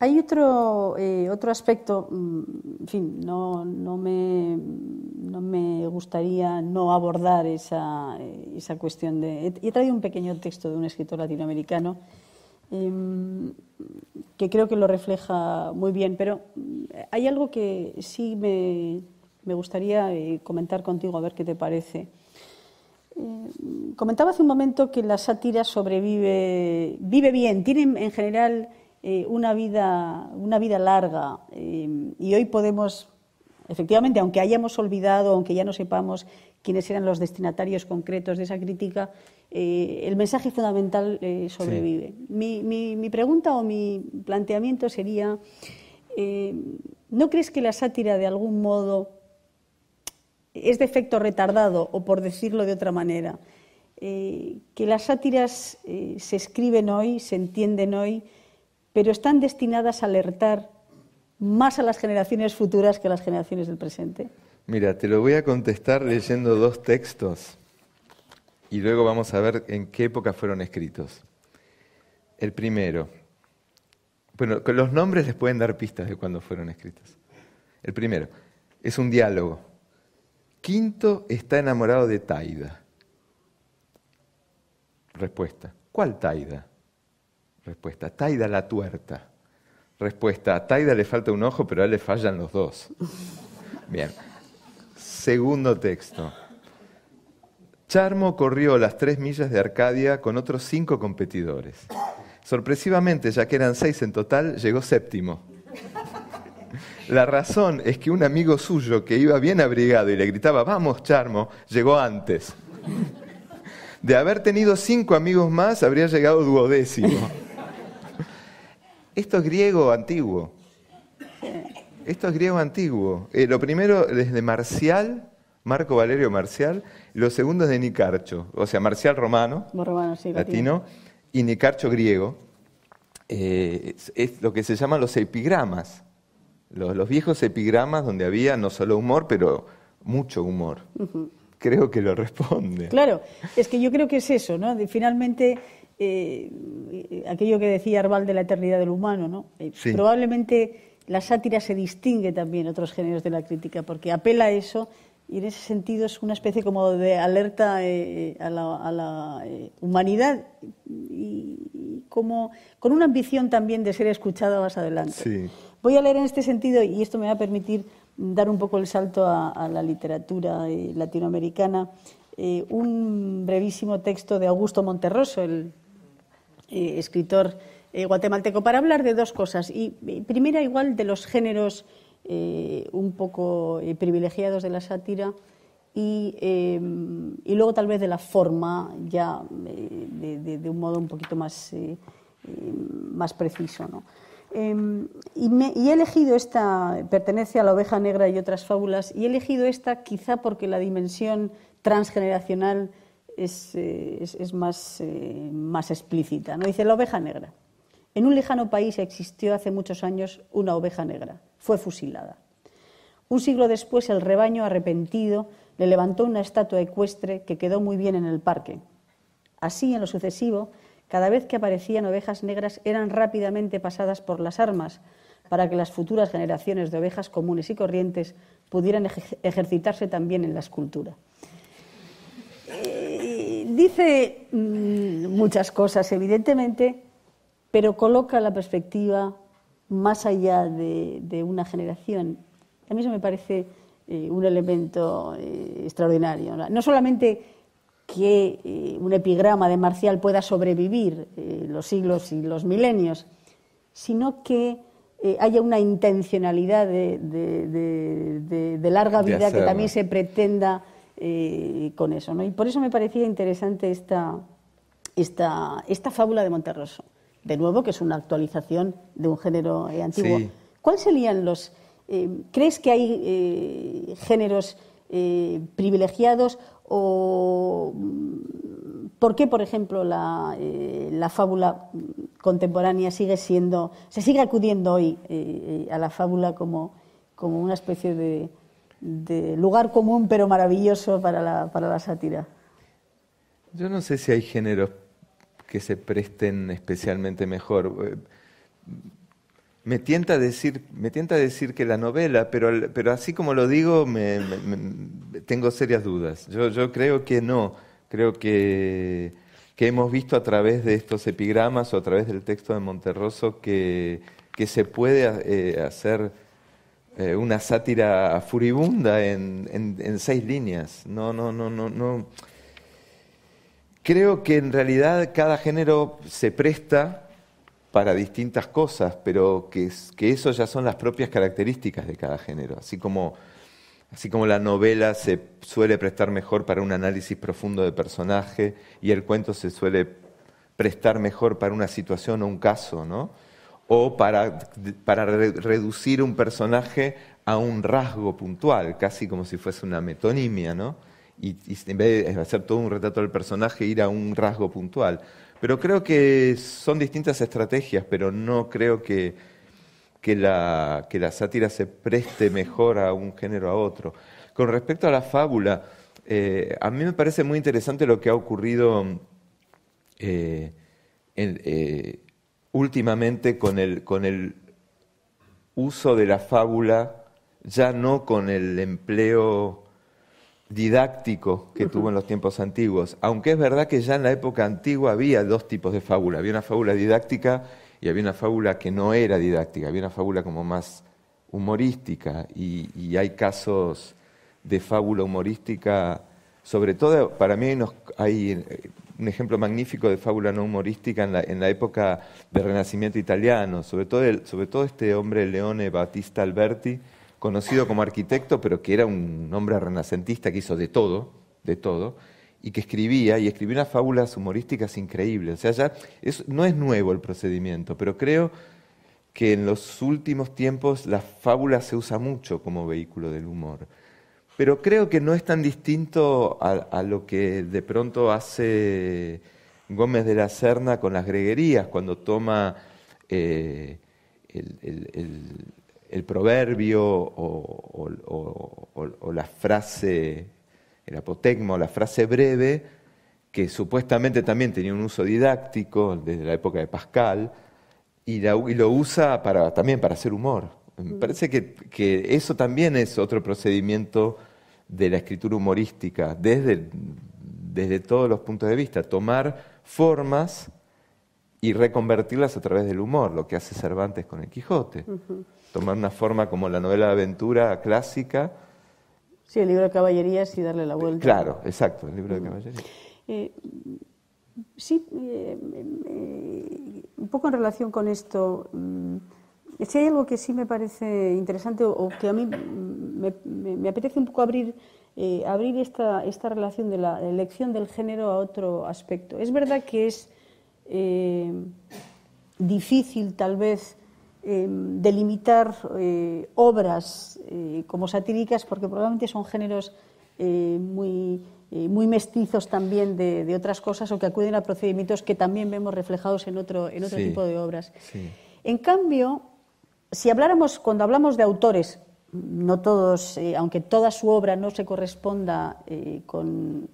S1: Hay otro, eh, otro aspecto, mm, en fin, no, no, me, me gustaría no abordar esa, eh, cuestión de... He, traído un pequeño texto de un escritor latinoamericano em, que creo que lo refleja muy bien, pero mm, hay algo que sí me me gustaría eh, comentar contigo a ver qué te parece. Eh, comentaba hace un momento que la sátira sobrevive, vive bien, tiene en general eh, una, vida, una vida larga y hoy podemos, efectivamente, aunque hayamos olvidado, aunque ya no sepamos quiénes eran los destinatarios concretos de esa crítica, el mensaje fundamental sobrevive. mi, mi, pregunta o mi planteamiento sería, ¿no crees que la sátira de algún modo es de efecto retardado, o por decirlo de otra manera. Eh, que las sátiras eh, se escriben hoy, se entienden hoy, pero están destinadas a alertar más a las generaciones futuras que a las generaciones del presente.
S2: Mira, te lo voy a contestar leyendo dos textos y luego vamos a ver en qué época fueron escritos. El primero, bueno, los nombres les pueden dar pistas de cuándo fueron escritos. El primero, es un diálogo Quinto está enamorado de Taida. Respuesta. ¿Cuál Taida? Respuesta. Taida la tuerta. Respuesta. A Taida le falta un ojo, pero a él le fallan los dos. Bien. Segundo texto. Charmo corrió las tres millas de Arcadia con otros cinco competidores. Sorpresivamente, ya que eran seis en total, llegó séptimo. La razón es que un amigo suyo que iba bien abrigado y le gritaba, vamos, Charmo, llegó antes. De haber tenido cinco amigos más, habría llegado duodécimo. Esto es griego antiguo. Esto es griego antiguo. Eh, lo primero es de Marcial, Marco Valerio Marcial. Lo segundo es de Nicarcho, o sea, Marcial romano, latino, y Nicarcho griego. Eh, es lo que se llaman los epigramas los, viejos epigramas donde había no solo humor, pero mucho humor. Creo que lo responde.
S1: Claro, es que yo creo que es eso, ¿no? finalmente, eh, aquello que decía Arbal de la eternidad del humano, ¿no? Eh, probablemente la sátira se distingue también otros géneros de la crítica, porque apela a eso y en ese sentido es una especie como de alerta eh, a la, humanidad y, como con una ambición también de ser escuchada más adelante. Sí. Voy a leer en este sentido, y esto me va a permitir dar un poco el salto a, la literatura eh, latinoamericana, eh, un brevísimo texto de Augusto Monterroso, el eh, escritor guatemalteco, para hablar de dos cosas. Y primera, igual, de los géneros un poco privilegiados de la sátira. Y, luego tal vez de la forma ya de, un modo un poquito más, más preciso. ¿no? Em, y, he elegido esta, pertenece a la oveja negra y otras fábulas, y he elegido esta quizá porque la dimensión transgeneracional es, eh, más, eh, más explícita. ¿no? Dice la oveja negra. En un lejano país existió hace muchos años una oveja negra. Fue fusilada. Un siglo después el rebaño arrepentido le levantó una estatua ecuestre que quedó muy bien en el parque. Así, en lo sucesivo, cada vez que aparecían ovejas negras eran rápidamente pasadas por las armas para que las futuras generaciones de ovejas comunes y corrientes pudieran ejercitarse también en la escultura. dice mm, muchas cosas, evidentemente, pero coloca la perspectiva más allá de, una generación. A mí eso me parece eh, un elemento eh, extraordinario. No solamente que eh, un epigrama de Marcial pueda sobrevivir eh, los siglos y los milenios, sino que eh, haya una intencionalidad de, larga vida que también se pretenda con eso. Y por eso me parecía interesante esta, fábula de Monterroso, de nuevo, que es una actualización de un género antiguo. ¿Cuáles serían los... ¿Crees que hay géneros privilegiados o mm, por qué, por ejemplo, eh, la, fábula contemporánea sigue siendo, se sigue acudiendo hoy eh, eh, a la fábula como, como una especie de, lugar común pero maravilloso para la, para la sátira.
S2: Yo no sé si hay géneros que se presten especialmente mejor me tienta decir, me decir que la novela, pero, pero así como lo digo, tengo serias dudas. Yo, creo que no, creo que, que, hemos visto a través de estos epigramas o a través del texto de Monterroso que, que se puede eh, hacer eh, una sátira furibunda en, en, seis líneas. No, no, no, no, no. Creo que en realidad cada género se presta para distintas cosas, pero que, eso ya son las propias características de cada género. Así como, así como la novela se suele prestar mejor para un análisis profundo de personaje y el cuento se suele prestar mejor para una situación o un caso, ¿no? O para, para reducir un personaje a un rasgo puntual, casi como si fuese una metonimia, ¿no? y en vez de hacer todo un retrato del personaje, ir a un rasgo puntual. Pero creo que son distintas estrategias, pero no creo que, que, la, sátira se preste mejor a un género a otro. Con respecto a la fábula, eh, a mí me parece muy interesante lo que ha ocurrido eh, eh, últimamente con el, con el uso de la fábula, ya no con el empleo didáctico que tuvo en los tiempos antiguos, aunque es verdad que ya en la época antigua había dos tipos de fábula, había una fábula didáctica y había una fábula que no era didáctica, había una fábula como más humorística y, hay casos de fábula humorística, sobre todo para mí hay, eh, un ejemplo magnífico de fábula no humorística en la, época del Renacimiento italiano, sobre sobre todo este hombre Leone Battista Alberti, conocido como arquitecto, pero que era un hombre renacentista que hizo de todo, de todo, y que escribía, y escribía unas fábulas humorísticas increíbles. O sea, ya no es nuevo el procedimiento, pero creo que en los últimos tiempos la fábula se usa mucho como vehículo del humor. Pero creo que no es tan distinto a, lo que de pronto hace Gómez de la Serna con las greguerías, cuando toma eh, el el proverbio o, la frase, el apotegma o la frase breve, que supuestamente también tenía un uso didáctico desde la época de Pascal, y, lo usa para, también para hacer humor. Me mm. parece que, eso también es otro procedimiento de la escritura humorística, desde, todos los puntos de vista, tomar formas y reconvertirlas a través del humor, lo que hace Cervantes con el Quijote tomar una forma como la novela de aventura clásica.
S1: Sí, el libro de caballerías y darle la vuelta. Claro,
S2: exacto, el libro de mm. caballerías.
S1: Eh, sí, eh, eh, un poco en relación con esto, mm, si hay algo que sí me parece interesante o, que a mí mm, me, apetece un poco abrir, abrir esta, esta relación de la elección del género a otro aspecto. Es verdad que es difícil tal vez Em, delimitar eh, obras eh, como satíricas, porque probablemente son géneros eh, muy, muy mestizos también de, otras cosas o que acuden a procedimientos que también vemos reflejados en otro, en otro tipo de obras. En cambio, si habláramos, cuando hablamos de autores, no todos, aunque toda su obra no se corresponda con,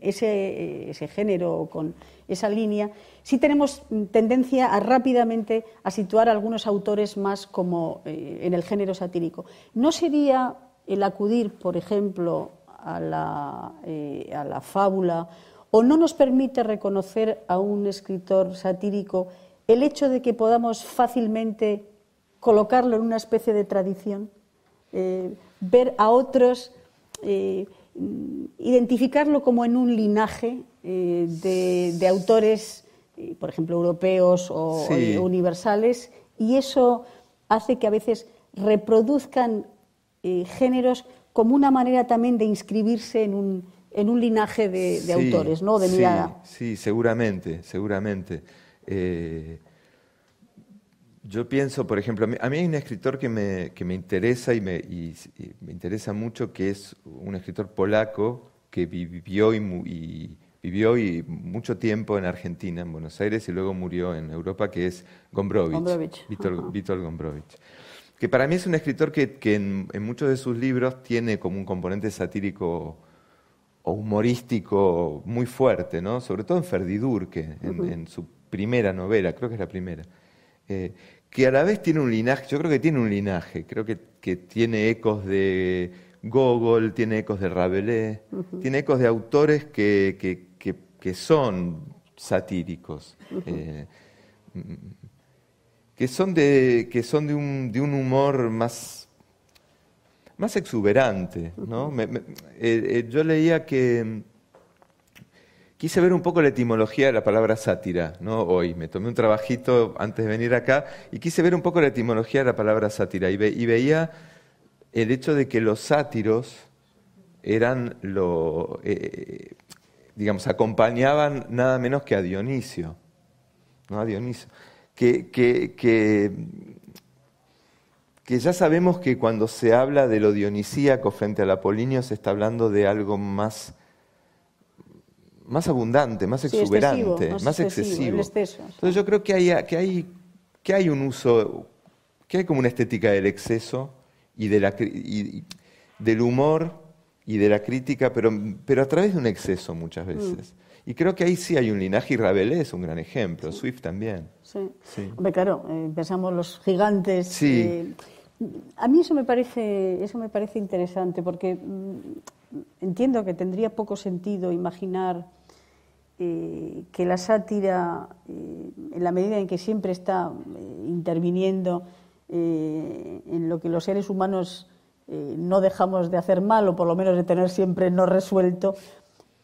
S1: ese, ese género o con esa línea, sí tenemos mm, tendencia a rápidamente a situar a algunos autores más como eh, en el género satírico. ¿No sería el acudir, por ejemplo, eh, a la, fábula o no nos permite reconocer a un escritor satírico el hecho de que podamos fácilmente colocarlo en una especie de tradición, eh, ver a otros Mm, identificarlo como en un linaje eh, de, autores, eh, por ejemplo, europeos o, universales, y eso hace que a veces reproduzcan eh, géneros como una manera también de inscribirse en un, linaje de, autores, ¿no? De
S2: sí, seguramente, seguramente. Yo pienso, por ejemplo, a mí, hay un escritor que me, que me interesa y me, me, interesa mucho, que es un escritor polaco que vivió y, vivió y mucho tiempo en Argentina, en Buenos Aires, y luego murió en Europa, que es Gombrowicz, Víctor Vítor, Gombrowicz. Que para mí es un escritor que, en, muchos de sus libros tiene como un componente satírico o humorístico muy fuerte, ¿no? sobre todo en Ferdidur, que en, su primera novela, creo que es la primera que a la vez tiene un linaje, yo creo que tiene un linaje, creo que, tiene ecos de Gogol, tiene ecos de Rabelais, tiene ecos de autores que, que, son satíricos, eh, que son, de, que son de, un, humor más, más exuberante. Eh, eh, yo leía que Quise ver un poco la etimología de la palabra sátira, ¿no? Hoy me tomé un trabajito antes de venir acá y quise ver un poco la etimología de la palabra sátira y, veía el hecho de que los sátiros eran lo, eh, digamos, acompañaban nada menos que a Dionisio, ¿no? A que, que, que ya sabemos que cuando se habla de lo dionisíaco frente al apolinio se está hablando de algo más más abundante, más exuberante, más, excesivo. Entonces yo creo que hay, que, hay, que hay un uso, que hay como una estética del exceso y, de la, del humor y de la crítica, pero, pero a través de un exceso muchas mm. veces. Y creo que ahí sí hay un linaje y Rabelais es un gran ejemplo, Swift también. Sí. sí.
S1: claro, eh, pensamos los gigantes. Eh, a mí eso me parece, eso me parece interesante porque mm, entiendo que tendría poco sentido imaginar eh, que la sátira, eh, en la medida en que siempre está eh, interviniendo en lo que los seres humanos no dejamos de hacer mal, o por lo menos de tener siempre no resuelto,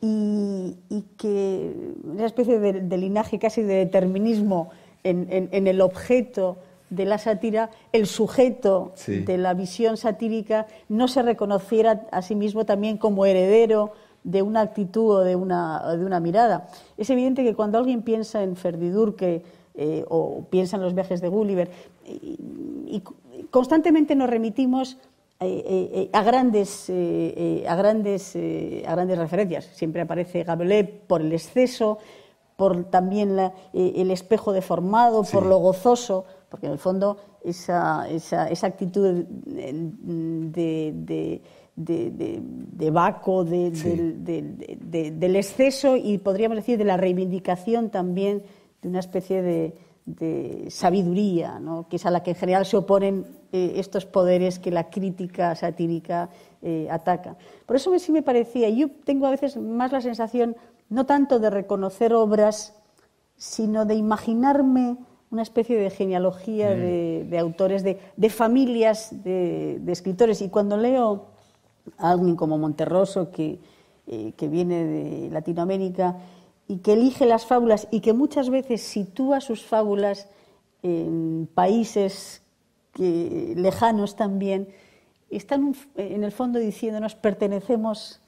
S1: y, que una especie de, linaje casi de determinismo en, el objeto, de la sátira, el sujeto de la visión satírica no se reconociera a sí mismo también como heredero de una actitud o de una, mirada. Es evidente que cuando alguien piensa en Ferdidurque eh, o piensa en los viajes de Gulliver, y, constantemente nos remitimos eh, eh, a grandes, a grandes, a grandes referencias. Siempre aparece Gabelet por el exceso, por también el espejo deformado, por lo gozoso, porque en el fondo esa, esa, actitud de de, de, del, exceso y podríamos decir de la reivindicación también de una especie de, sabiduría, que es a la que en general se oponen eh, estos poderes que la crítica satírica eh, ataca. Por eso sí me parecía, yo tengo a veces más la sensación no tanto de reconocer obras, sino de imaginarme una especie de genealogía mm. de, autores, de, familias de, escritores. Y cuando leo alguien como Monterroso eh, que, viene de Latinoamérica y que elige las fábulas y que muchas veces sitúa sus fábulas en países lejanos también, están en el fondo diciéndonos pertenecemos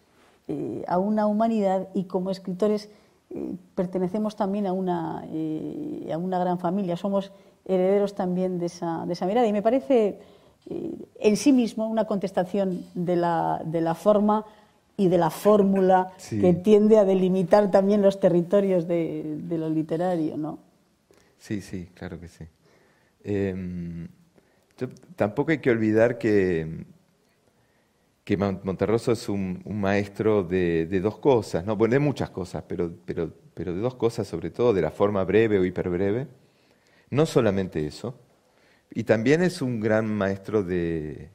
S1: eh, a una humanidad y como escritores eh, pertenecemos también a una, gran familia, somos herederos también de esa, de esa mirada. Y me parece eh, en sí mismo una contestación de la, de la forma y de la fórmula que tiende a delimitar también los territorios de, lo literario, ¿no?
S2: Sí, sí, claro que sí. Em, tampoco hay que olvidar que, que Monterroso es un, maestro de, dos cosas, ¿no? Bueno, de muchas cosas, pero, pero, pero de dos cosas sobre todo, de la forma breve o hiperbreve. No solamente eso, y también es un gran maestro del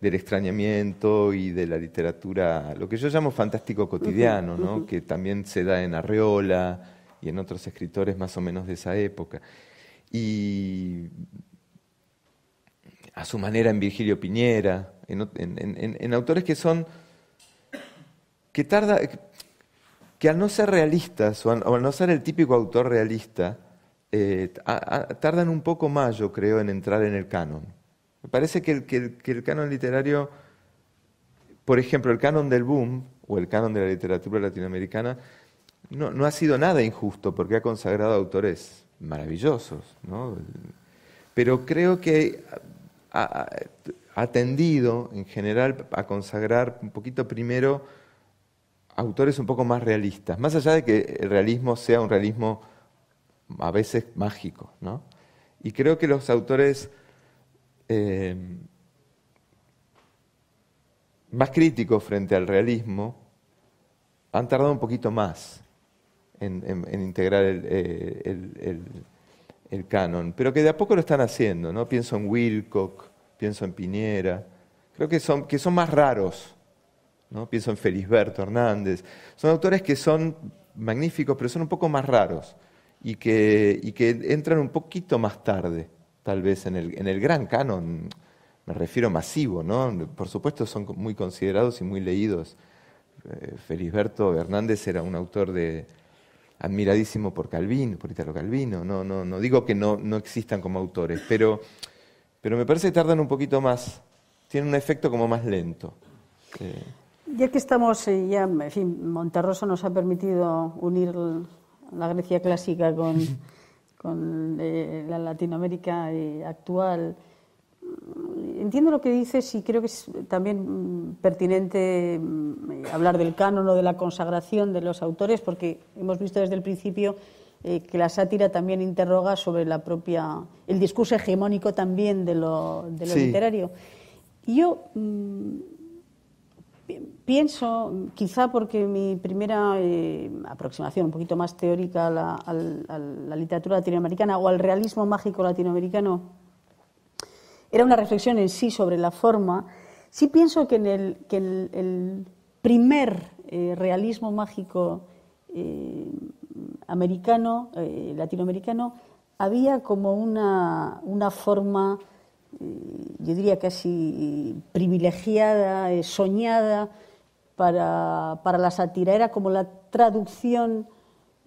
S2: extrañamiento y de la literatura, lo que yo llamo fantástico cotidiano, ¿no? que también se da en Arreola y en otros escritores más o menos de esa época. Y a su manera en Virgilio Piñera, en, en autores que son, que tarda, que al no ser realistas o al no ser el típico autor realista, eh, tardan un poco más, yo creo, en entrar en el canon. Me parece que el, canon literario, por ejemplo, el canon del boom o el canon de la literatura latinoamericana, no, ha sido nada injusto porque ha consagrado autores maravillosos, pero creo que ha, ha tendido en general a consagrar un poquito primero autores un poco más realistas, más allá de que el realismo sea un realismo a veces mágico. ¿no? Y creo que los autores eh, más críticos frente al realismo han tardado un poquito más en, integrar eh, el, canon, pero que de a poco lo están haciendo. ¿no? Pienso en Wilcock, pienso en Piñera, creo que son, que son más raros. ¿no? Pienso en Felisberto Hernández. Son autores que son magníficos, pero son un poco más raros y que, y que entran un poquito más tarde, tal vez en el, gran canon, me refiero masivo, ¿no? Por supuesto son muy considerados y muy leídos. Eh, Felisberto Hernández era un autor de, admiradísimo por Calvino, por Italo Calvino, no, no, no digo que no, no existan como autores, pero, me parece que tardan un poquito más, tienen un efecto como más lento. Eh,
S1: ya que estamos, eh, en fin, Monterroso nos ha permitido unir la Grecia clásica con, eh, la Latinoamérica eh, actual. Entiendo lo que dices y creo que es también mm, pertinente mm, hablar del canon o de la consagración de los autores, porque hemos visto desde el principio eh, que la sátira también interroga sobre la propia, el discurso hegemónico también de lo, de literario. yo mm, pienso, quizá porque mi primera eh, aproximación un poquito más teórica a la, literatura latinoamericana o al realismo mágico latinoamericano era una reflexión en sí sobre la forma, sí pienso que en el, primer eh, realismo mágico eh, americano, latinoamericano, había como una forma yo diría casi privilegiada, soñada, para, para la sátira, era como la traducción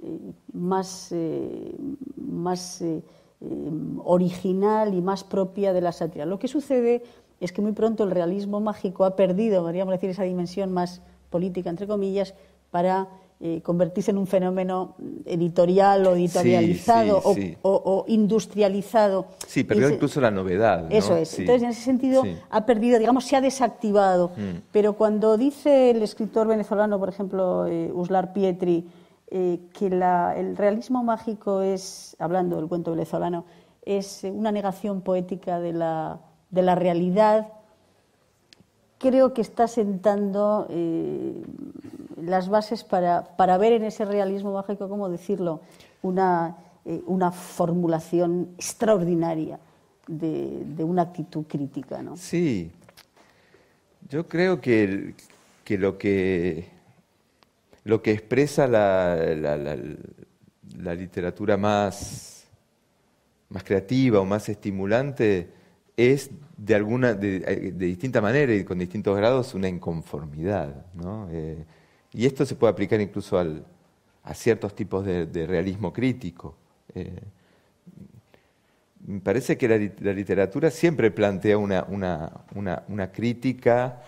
S1: eh, más, eh, más eh, em, original y más propia de la sátira. Lo que sucede es que muy pronto el realismo mágico ha perdido, podríamos decir, esa dimensión más política, entre comillas, para eh, convertirse en un fenómeno editorial o editorializado O, industrializado.
S2: Sí, perdió incluso la novedad. Eso es. Entonces, en ese
S1: sentido, ha perdido, digamos, se ha desactivado. Mm. Pero cuando dice el escritor venezolano, por ejemplo, eh, Uslar Pietri, eh, que el realismo mágico es, hablando del cuento venezolano, es una negación poética de la, de la realidad creo que está sentando eh, las bases para, para, ver en ese realismo mágico, ¿cómo decirlo?, una, eh, una formulación extraordinaria de, una actitud crítica.
S2: Sí, yo creo que, que lo que lo que expresa la, la literatura más, más creativa o más estimulante es de alguna, de, distinta manera y con distintos grados una inconformidad. Eh, y esto se puede aplicar incluso a ciertos tipos de, realismo crítico. Eh, me parece que la, literatura siempre plantea una, crítica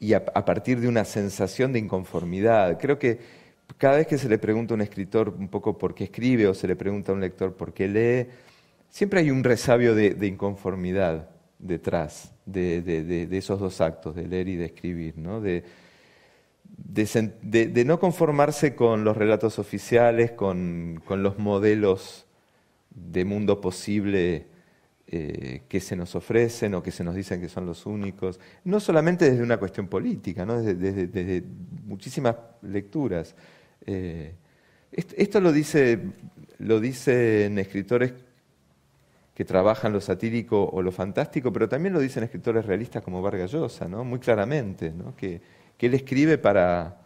S2: y a, partir de una sensación de inconformidad. Creo que cada vez que se le pregunta a un escritor un poco por qué escribe o se le pregunta a un lector por qué lee, Siempre hay un resabio de, inconformidad detrás de, esos dos actos, de leer y de escribir, ¿no? De, no conformarse con los relatos oficiales, con, los modelos de mundo posible eh, que se nos ofrecen o que se nos dicen que son los únicos, no solamente desde una cuestión política, ¿no? desde, muchísimas lecturas. Eh, esto, esto lo, dice, lo dicen escritores que trabajan lo satírico o lo fantástico, pero también lo dicen escritores realistas como Vargas Llosa, ¿no? muy claramente, que, él escribe para,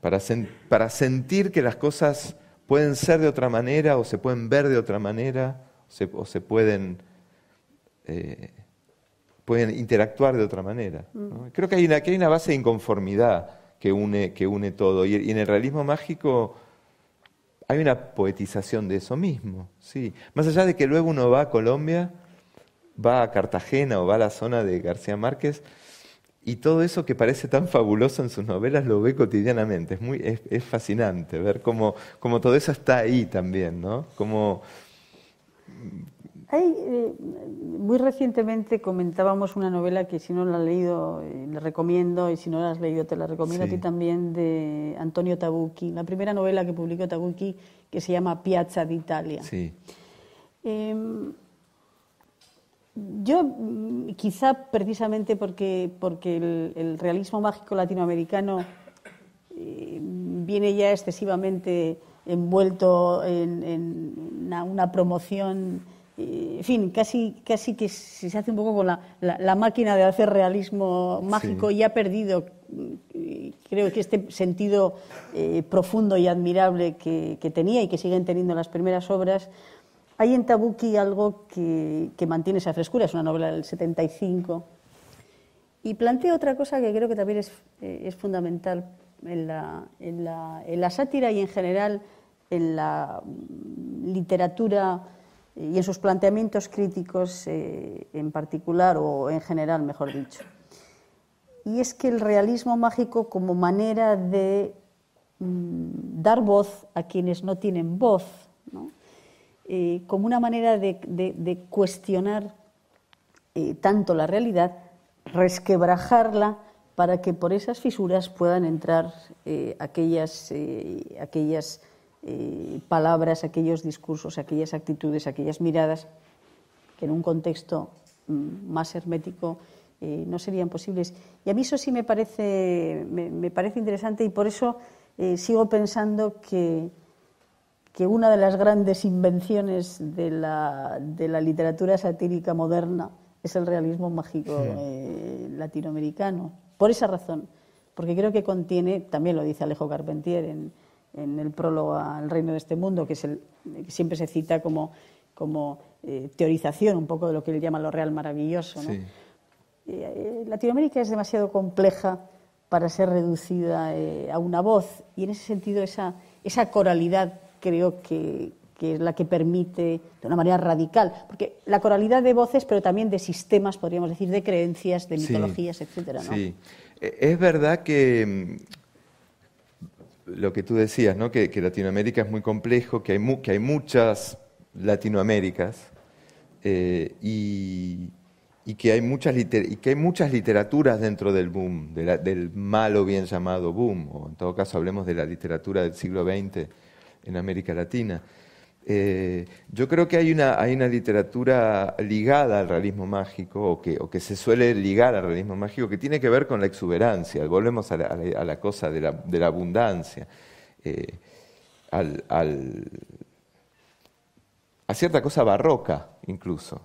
S2: para, sentir que las cosas pueden ser de otra manera o se pueden ver de otra manera o se pueden, eh, pueden interactuar de otra manera. Mm. Creo que hay, una, que hay una base de inconformidad que une, que une todo y en el realismo mágico hay una poetización de eso mismo, sí. Más allá de que luego uno va a Colombia, va a Cartagena o va a la zona de García Márquez, y todo eso que parece tan fabuloso en sus novelas lo ve cotidianamente. Es, muy, fascinante ver cómo, todo eso está ahí también, ¿no? Como,
S1: eh, muy recientemente comentábamos una novela que si no la has leído, eh, le recomiendo, y si no la has leído, te la recomiendo a ti también, de Antonio Tabucchi, la primera novela que publicó Tabucchi, que se llama Piazza d'Italia. Sí. Em, yo mm, quizá precisamente porque, porque el, realismo mágico latinoamericano eh, viene ya excesivamente envuelto en, una, una promoción eh, en fin, casi, casi que se hace un poco con la, máquina de hacer realismo mágico y ha perdido, mm, creo que este sentido eh, profundo y admirable que, tenía y que siguen teniendo las primeras obras. Hay en Tabuki algo que, mantiene esa frescura, es una novela del 75. Y plantea otra cosa que creo que también es, eh, fundamental en la sátira y en general en la mm, literatura y en sus planteamientos críticos eh, en particular o en general, mejor dicho. Y es que el realismo mágico como manera de mm, dar voz a quienes no tienen voz, eh, como una manera de, cuestionar eh, tanto la realidad, resquebrajarla para que por esas fisuras puedan entrar aquellas, aquellas palabras, aquellos discursos, aquellas actitudes, aquellas miradas que en un contexto mm, más hermético eh, no serían posibles. Y a mí eso sí me parece, interesante y por eso eh, sigo pensando que, una de las grandes invenciones de la, literatura satírica moderna es el realismo mágico eh, latinoamericano. Por esa razón, porque creo que contiene, también lo dice Alejo Carpentier en el prólogo al reino de este mundo, que, es siempre se cita como, como eh, teorización un poco de lo que él llama lo real maravilloso. Eh, eh, Latinoamérica es demasiado compleja para ser reducida a una voz y en ese sentido esa, coralidad creo que, que es la que permite de una manera radical, porque la coralidad de voces, pero también de sistemas, podríamos decir, de creencias, de mitologías, etc. etcétera. Sí,
S2: e, es verdad que mm, lo que tú decías, ¿no? que, Latinoamérica es muy complejo, que hay, que hay muchas Latinoaméricas eh, y, que hay muchas y que hay muchas literaturas dentro del boom, del malo bien llamado boom, o en todo caso hablemos de la literatura del siglo XX en América Latina. Eh, yo creo que hay una, literatura ligada al realismo mágico, o que, se suele ligar al realismo mágico, que tiene que ver con la exuberancia, volvemos a la, cosa de la, abundancia, eh, a cierta cosa barroca incluso,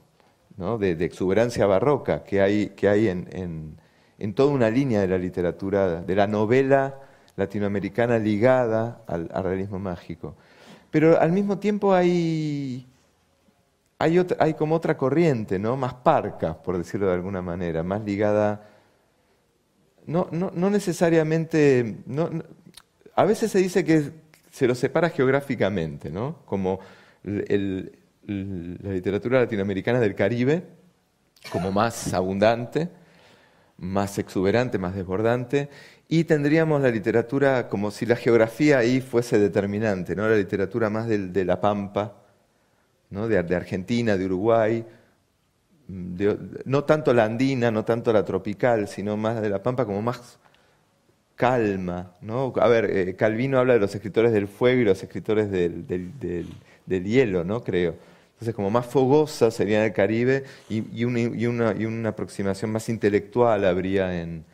S2: ¿no? de, exuberancia barroca que hay, en, en, toda una línea de la literatura, de la novela latinoamericana ligada al realismo mágico. Pero al mismo tiempo hay, hay, hay, como otra corriente, ¿no? Más parca, por decirlo de alguna manera, más ligada. No, necesariamente. a veces se dice que se lo separa geográficamente, ¿no? Como la literatura latinoamericana del Caribe, como más abundante, más exuberante, más desbordante, y tendríamos la literatura como si la geografía ahí fuese determinante, ¿no? la literatura más de, de La Pampa, ¿no? de, Argentina, de Uruguay, mm, no tanto la andina, no tanto la tropical, sino más de La Pampa como más calma. ¿no? A ver, eh, Calvino habla de los escritores del fuego y los escritores del, del, hielo, ¿no? creo. Entonces, como más fogosa sería el Caribe y, y, una, y una aproximación más intelectual habría en,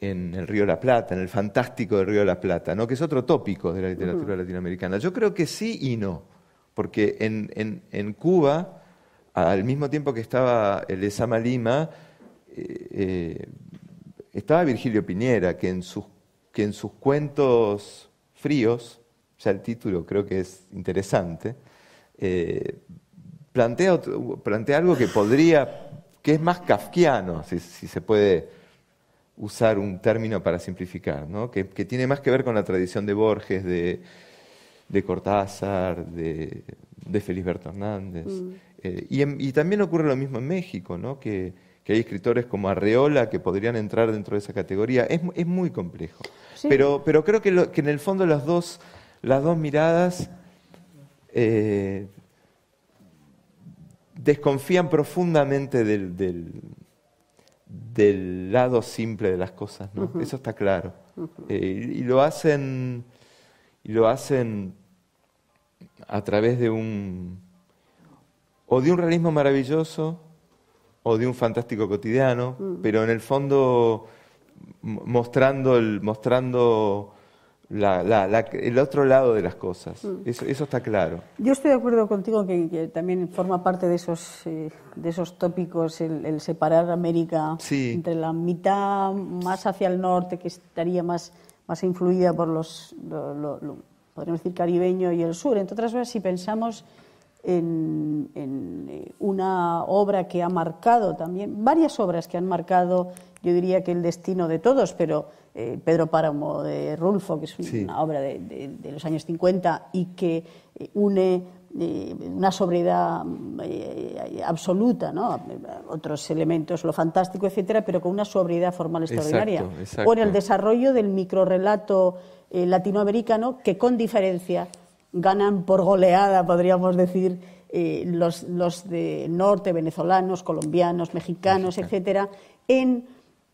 S2: en el Río de la Plata, en el fantástico del Río de la Plata, ¿no? que es otro tópico de la literatura latinoamericana. Yo creo que sí y no, porque en, Cuba, al mismo tiempo que estaba Lezama Lima, eh, eh, estaba Virgilio Piñera, que en, sus, que en sus cuentos fríos, ya el título creo que es interesante, eh, plantea, plantea algo que podría, que es más kafkiano, si se puede usar un término para simplificar, ¿no? que, tiene más que ver con la tradición de Borges, de, Cortázar, de, de Hernández. Mm. Eh, y, también ocurre lo mismo en México, que, hay escritores como Arreola que podrían entrar dentro de esa categoría. Es, muy complejo. Pero, creo que, en el fondo las dos, miradas eh, desconfían profundamente del del lado simple de las cosas, ¿no? Eso está claro. Eh, y lo hacen, y lo hacen a través de un, o de un realismo maravilloso, o de un fantástico cotidiano, pero en el fondo mostrando, el, mostrando el otro lado de las cosas. Mm. Eso, está claro.
S1: Yo estoy de acuerdo contigo que, también forma parte de esos, eh, tópicos el, separar América entre la mitad más hacia el norte, que estaría más, más influida por los, podríamos decir, caribeño y el sur. Entre otras cosas, si pensamos en eh, una obra que ha marcado también, varias obras que han marcado, yo diría que el destino de todos, pero eh, Pedro Páramo de Rulfo, que es una obra de, los años 50 y que eh, une eh, una sobriedad absoluta, otros elementos, lo fantástico, etcétera, pero con una sobriedad formal extraordinaria. O en el desarrollo del microrelato latinoamericano, que con diferencia ganan por goleada, podríamos decir, los, de norte, venezolanos, colombianos, mexicanos, etcétera, en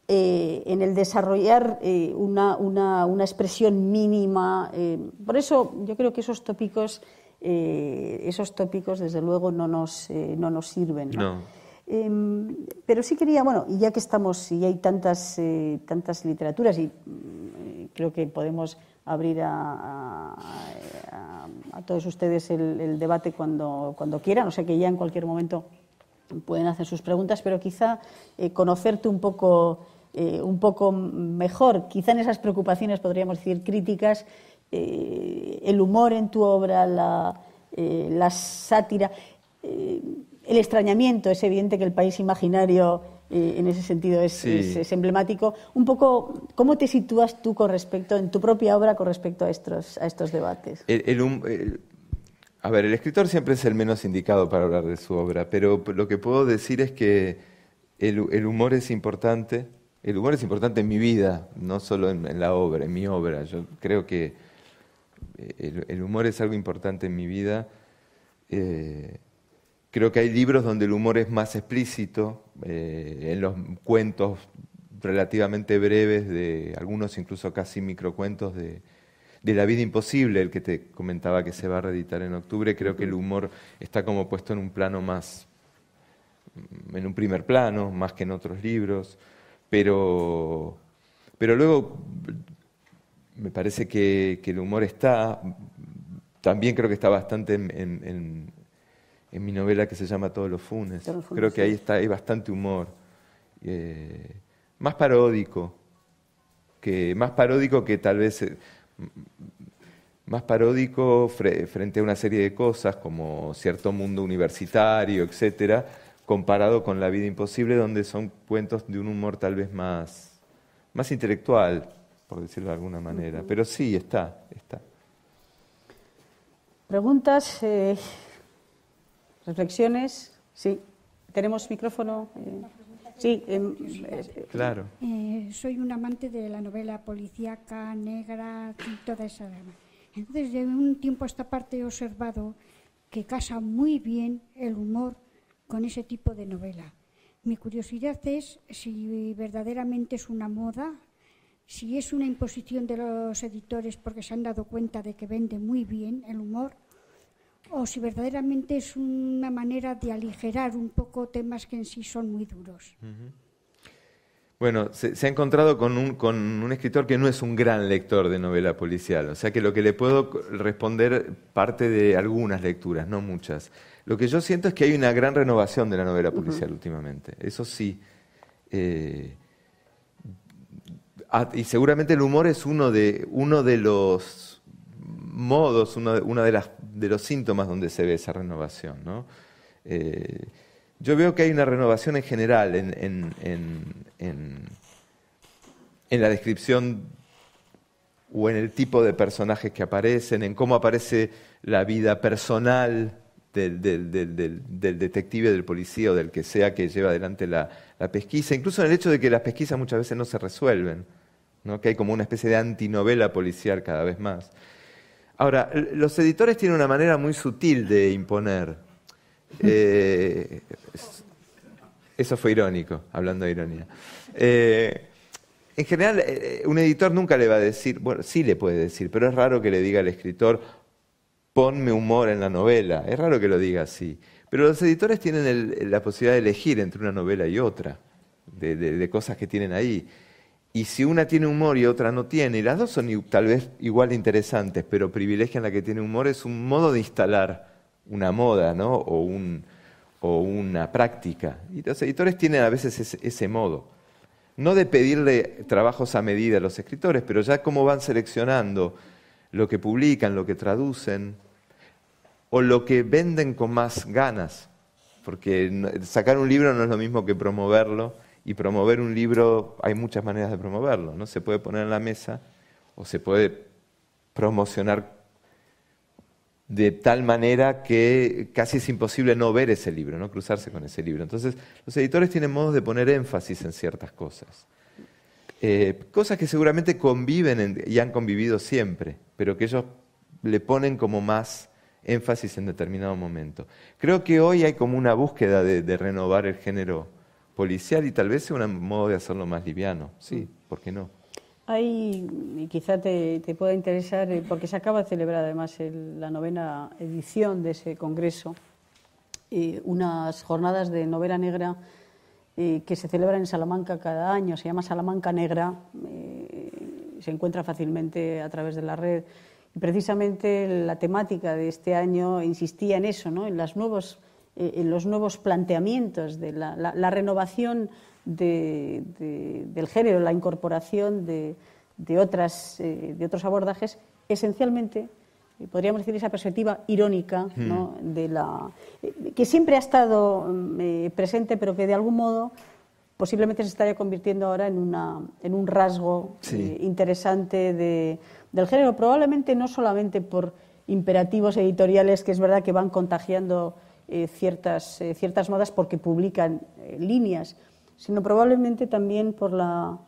S1: eh, en el desarrollar eh, una, una, una, expresión mínima. Eh, por eso yo creo que esos tópicos, esos tópicos desde luego no nos, no nos sirven. Em, pero sí quería, bueno, y ya que estamos y hay tantas, tantas literaturas y creo que podemos abrir a, a, todos ustedes el, debate cuando quieran, o sea que ya en cualquier momento pueden hacer sus preguntas, pero quizá conocerte un poco eh, un poco mejor. Quizá en esas preocupaciones podríamos decir críticas, eh, el humor en tu obra, la, eh, sátira, el extrañamiento, es evidente que el país imaginario en ese sentido es, emblemático. Un poco, ¿cómo te sitúas tú con respecto, en tu propia obra con respecto a estos, a estos debates?
S2: a ver, el escritor siempre es el menos indicado para hablar de su obra, pero lo que puedo decir es que el humor es importante, el humor es importante en mi vida, no solo en, la obra, en mi obra. Yo creo que eh, el, humor es algo importante en mi vida. Eh, creo que hay libros donde el humor es más explícito, eh, en los cuentos relativamente breves de algunos incluso casi microcuentos de, de La vida imposible, el que te comentaba que se va a reeditar en octubre, creo que el humor está como puesto en un plano más, en un primer plano, más que en otros libros. Pero, pero luego me parece que, el humor está, también creo que está bastante en, mi novela que se llama Todos los Funes. creo que ahí hay bastante humor. Eh, más paródico, que, más paródico que tal vez... Eh, más paródico frente a una serie de cosas como cierto mundo universitario, etcétera, comparado con La vida imposible, donde son cuentos de un humor tal vez más, más intelectual, por decirlo de alguna manera. Pero sí, está, está.
S1: ¿Preguntas? Eh, ¿Reflexiones? Sí. ¿Tenemos micrófono? Eh, sí. Em, eh, claro. soy un amante de la novela policíaca, negra, y toda esa drama. Entonces, de un tiempo a esta parte he observado que casa muy bien el humor con ese tipo de novela. Mi curiosidad es si verdaderamente es una moda, si es una imposición de los editores porque se han dado cuenta de que vende muy bien el humor, o si verdaderamente es una manera de aligerar un poco temas que en sí son muy duros.
S2: Bueno, se, ha encontrado con un, con un, escritor que no es un gran lector de novela policial, o sea que lo que le puedo responder parte de algunas lecturas, no muchas. Lo que yo siento es que hay una gran renovación de la novela policial últimamente. Eso sí. Eh, ah, y seguramente el humor es uno de, uno de los modos, uno de, los síntomas donde se ve esa renovación. Eh, yo veo que hay una renovación en general en, en, la descripción o en el tipo de personajes que aparecen, en cómo aparece la vida personal del, detective, del policía o del que sea que lleva adelante la, pesquisa, incluso en el hecho de que las pesquisas muchas veces no se resuelven, ¿no? que hay como una especie de antinovela policial cada vez más. Ahora, los editores tienen una manera muy sutil de imponer. Eh, eso fue irónico, hablando de ironía. Eh, en general, eh, un editor nunca le va a decir, bueno, sí le puede decir, pero es raro que le diga al escritor, ponme humor en la novela. Es raro que lo diga así. Pero los editores tienen la posibilidad de elegir entre una novela y otra, de, cosas que tienen ahí. Y si una tiene humor y otra no tiene, y las dos son tal vez igual interesantes, pero privilegian la que tiene humor, es un modo de instalar una moda ¿no? o, una práctica. Y los editores tienen a veces ese modo. No de pedirle trabajos a medida a los escritores, pero ya cómo van seleccionando lo que publican, lo que traducen, o lo que venden con más ganas, porque sacar un libro no es lo mismo que promoverlo, y promover un libro hay muchas maneras de promoverlo, ¿no? Se puede poner en la mesa o se puede promocionar de tal manera que casi es imposible no ver ese libro, no cruzarse con ese libro. Entonces, los editores tienen modos de poner énfasis en ciertas cosas. Eh, cosas que seguramente conviven y han convivido siempre, pero que ellos le ponen como más énfasis en determinado momento. Creo que hoy hay como una búsqueda de, renovar el género policial y tal vez sea un modo de hacerlo más liviano. Sí, ¿por qué no?
S1: Ahí quizá te, pueda interesar, eh, porque se acaba de celebrar además la novena edición de ese congreso, eh, unas jornadas de novela negra que se celebra en Salamanca cada año, se llama Salamanca Negra, eh, se encuentra fácilmente a través de la red. Y precisamente la temática de este año insistía en eso, ¿no? en, eh, los nuevos planteamientos, de la, renovación del género, la incorporación de, de eh, otros abordajes, esencialmente podríamos decir esa perspectiva irónica ¿no? Hmm. de la que siempre ha estado mm, eh, presente pero que de algún modo posiblemente se estaría convirtiendo ahora en, una, en un rasgo eh, interesante del género probablemente no solamente por imperativos editoriales que es verdad que van contagiando eh, ciertas, ciertas modas porque publican líneas sino probablemente también por la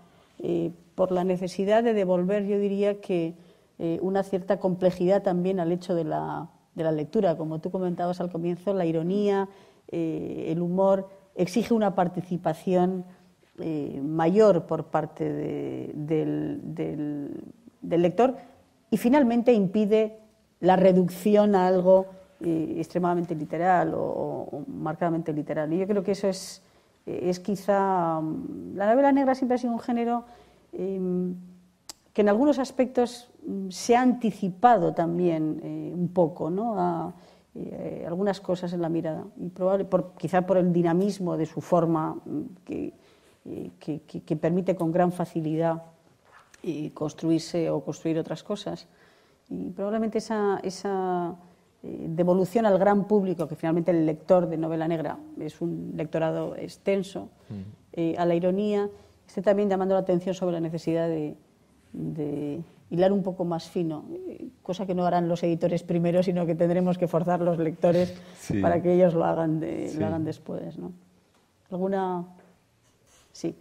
S1: por la necesidad de devolver yo diría que eh, una cierta complejidad también al hecho de la, de la, lectura. Como tú comentabas al comienzo, la ironía, eh, el humor, exige una participación eh, mayor por parte del, lector y finalmente impide la reducción a algo extremadamente literal o, marcadamente literal. Y yo creo que eso es, es quizá... Mm, la novela negra siempre ha sido un género em, que en algunos aspectos mm, se ha anticipado también eh, un poco a eh, algunas cosas en la mirada, y probable, por, quizá por el dinamismo de su forma mm, eh, que, permite con gran facilidad construirse o construir otras cosas. Y probablemente esa, esa devolución al gran público, que finalmente el lector de novela negra es un lectorado extenso, mm. a la ironía, esté también llamando la atención sobre la necesidad de, de hilar un poco más fino, cosa que no harán los editores primero, sino que tendremos que forzar los lectores para que ellos lo hagan, después. ¿no? ¿Alguna? Sí.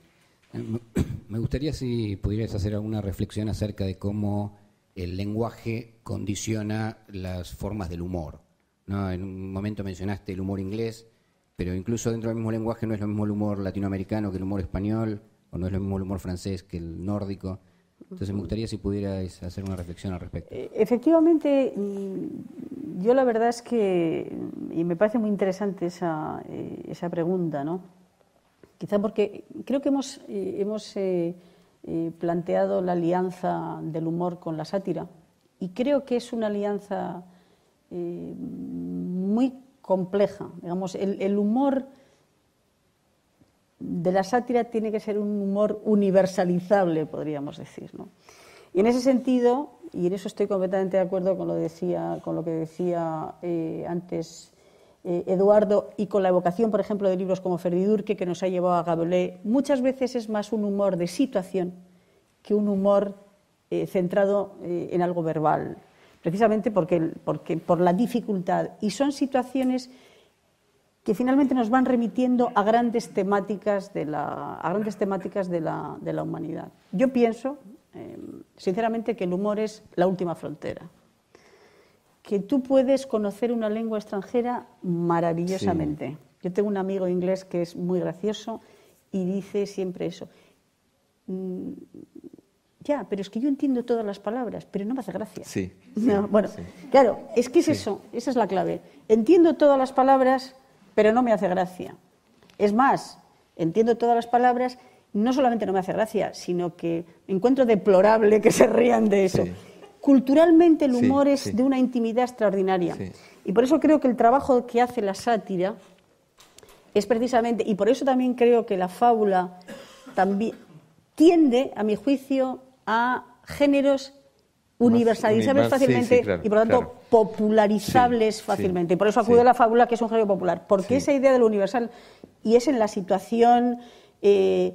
S3: Eh, me gustaría si pudieras hacer alguna reflexión acerca de cómo el lenguaje condiciona las formas del humor. ¿no? En un momento mencionaste el humor inglés, pero incluso dentro del mismo lenguaje no es lo mismo el humor latinoamericano que el humor español, o no es lo mismo el humor francés que el nórdico. Entonces me gustaría si pudierais hacer una reflexión al respecto. Eh,
S1: efectivamente, mm, yo la verdad es que, y me parece muy interesante esa, eh, esa pregunta, ¿no? Quizá porque creo que hemos, eh, hemos planteado la alianza del humor con la sátira y creo que es una alianza muy compleja. Digamos, el humor de la sátira tiene que ser un humor universalizable, podríamos decir. Y en ese sentido, y en eso estoy completamente de acuerdo con lo, decía, con lo que decía eh, antes eh, Eduardo, y con la evocación, por ejemplo, de libros como Ferdidurque, que nos ha llevado a Gabolé, muchas veces es más un humor de situación que un humor eh, centrado en algo verbal, precisamente porque, porque, por la dificultad. Y son situaciones que finalmente nos van remitiendo a grandes temáticas de la, a grandes temáticas de la, humanidad. Yo pienso, em, sinceramente, que el humor es la última frontera. Que tú puedes conocer una lengua extranjera maravillosamente. Yo tengo un amigo inglés que es muy gracioso y dice siempre eso. Mm, ya, pero es que yo entiendo todas las palabras, pero no me hace gracia. Sí. bueno, claro, es que es eso, esa es la clave. Entiendo todas las palabras, pero no me hace gracia. Es más, entiendo todas las palabras, no solamente no me hace gracia, sino que me encuentro deplorable que se rían de eso. Culturalmente el humor es de una intimidad extraordinaria. Y por eso creo que el trabajo que hace la sátira es precisamente, y por eso también creo que la fábula también tiende, a mi juicio, a géneros universalizables fácilmente y por lo tanto popularizables fácilmente. Por eso acude a la fábula que es un género popular, porque esa idea de lo universal y es en la situación... Eh,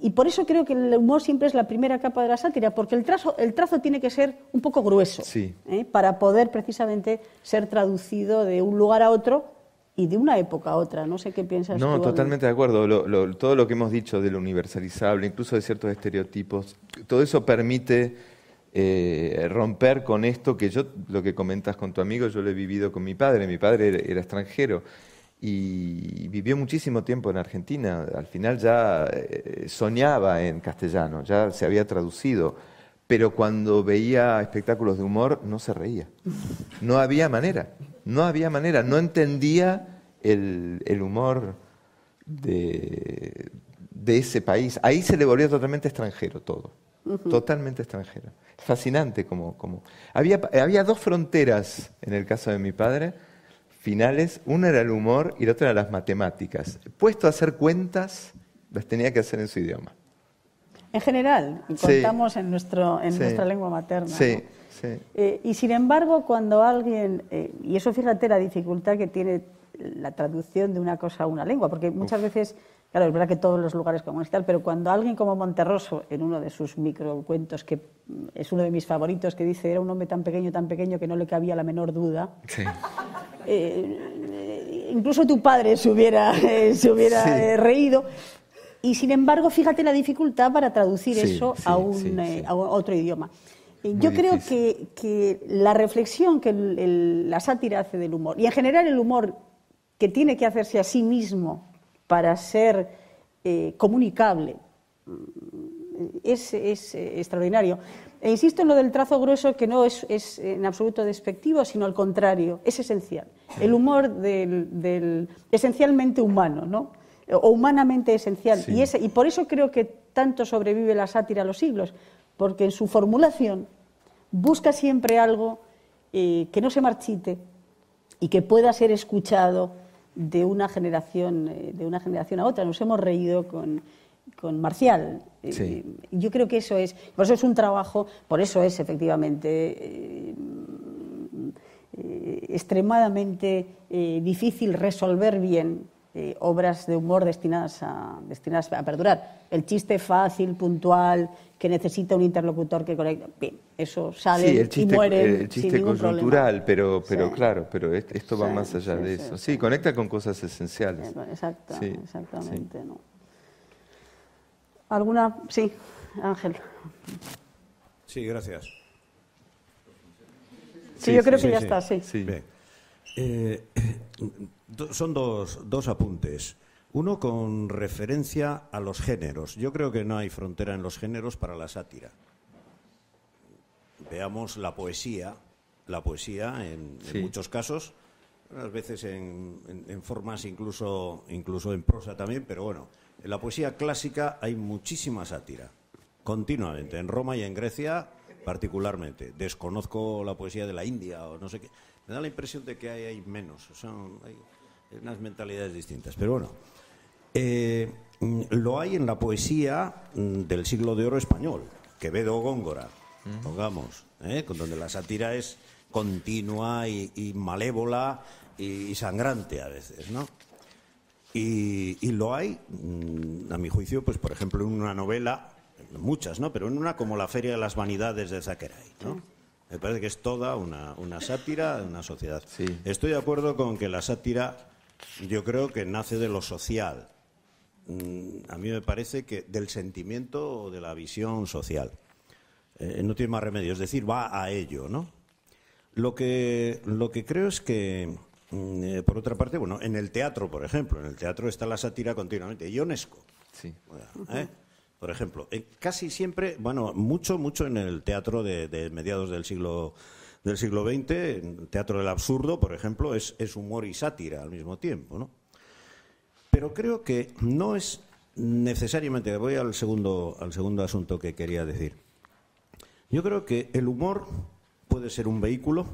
S1: y por eso creo que el humor siempre es la primera capa de la sátira, porque el trazo, el trazo tiene que ser un poco grueso ¿eh? para poder precisamente ser traducido de un lugar a otro y de una época a otra. No sé qué piensas. No, totalmente
S2: de acuerdo. todo lo que hemos dicho de lo universalizable, incluso de ciertos estereotipos, todo eso permite eh, romper con esto que yo, lo que comentas con tu amigo, yo lo he vivido con mi padre. Mi padre era, extranjero y vivió muchísimo tiempo en Argentina. Al final ya eh, soñaba en castellano, ya se había traducido. Pero cuando veía espectáculos de humor no se reía. No había manera, no había manera. No entendía el, humor de, ese país. Ahí se le volvió totalmente extranjero todo, totalmente extranjero. Fascinante como... como... Había, había dos fronteras en el caso de mi padre, finales, una era el humor y la otra era las matemáticas. Puesto a hacer cuentas, las tenía que hacer en su idioma.
S1: En general, contamos en, nuestro, en nuestra lengua materna. Sí. Sí. Eh, y sin embargo, cuando alguien, eh, y eso fíjate la dificultad que tiene la traducción de una cosa a una lengua, porque muchas veces Claro, es verdad que todos los lugares como este tal, pero cuando alguien como Monterroso, en uno de sus microcuentos, que mm, es uno de mis favoritos, que dice era un hombre tan pequeño, tan pequeño que no le cabía la menor duda. Eh, eh, incluso tu padre se hubiera, eh, se hubiera reído. Y sin embargo, fíjate la dificultad para traducir eso a, un, otro idioma. Yo creo que, la reflexión que la sátira hace del humor, y en general el humor que tiene que hacerse a sí mismo para ser eh, comunicable. Es, eh, extraordinario. E insisto en lo del trazo grueso, que no es, en absoluto despectivo, sino al contrario, es esencial. El humor del, esencialmente humano, ¿no? o humanamente esencial. Y, por eso creo que tanto sobrevive la sátira a los siglos, porque en su formulación busca siempre algo eh, que no se marchite y que pueda ser escuchado de una generación, eh, de una generación a otra. Nos hemos reído con, Marcial. Eh, yo creo que eso es, por eso es un trabajo, por eso es efectivamente eh, extremadamente difícil resolver bien obras de humor destinadas a, destinadas a perdurar. El chiste fácil, puntual, que necesita un interlocutor que conecte. Bien, eso sale sí, chiste, muere. El chiste coyuntural, pero, pero claro, pero
S2: esto va más allá de eso. Sí, conecta con cosas esenciales. Eh, exacto, exactamente.
S1: ¿Alguna? Sí, Ángel.
S3: Sí, gracias.
S1: Sí, yo creo que ya está, sí.
S3: Eh, son dos, dos apuntes. Uno con referencia a los géneros. Yo creo que no hay frontera en los géneros para la sátira. Veamos la poesía, la poesía en, muchos casos, a veces en, formas incluso, incluso en prosa también, pero bueno, en la poesía clásica hay muchísima sátira, continuamente, en Roma y en Grecia particularmente. Desconozco la poesía de la India o no sé qué. Me da la impresión de que hay, menos, son, hay unas mentalidades distintas, pero bueno. Eh, lo hay en la poesía mm, del siglo de oro español, Quevedo Góngora, pongamos, ¿eh? donde la sátira es continua y, malévola y, sangrante a veces, ¿no? Y, lo hay, mm, a mi juicio, pues por ejemplo en una novela, muchas, ¿no? Pero en una como La Feria de las Vanidades de Zachary, Me parece que es toda una, sátira de una sociedad. Estoy de acuerdo con que la sátira yo creo que nace de lo social, Mm, a mí me parece que del sentimiento o de la visión social. Eh, no tiene más remedio, es decir, va a ello, ¿no? Lo que, creo es que, mm, eh, por otra parte, bueno, en el teatro, por ejemplo, en el teatro está la sátira continuamente, Ionesco. Sí. ¿eh? Por ejemplo, casi siempre, bueno, mucho, mucho en el teatro de, mediados del siglo del siglo XX, en el teatro del absurdo, por ejemplo, es humor y sátira al mismo tiempo, ¿no? Pero creo que no es necesariamente, voy al segundo, al segundo asunto que quería decir. Yo creo que el humor puede ser un vehículo,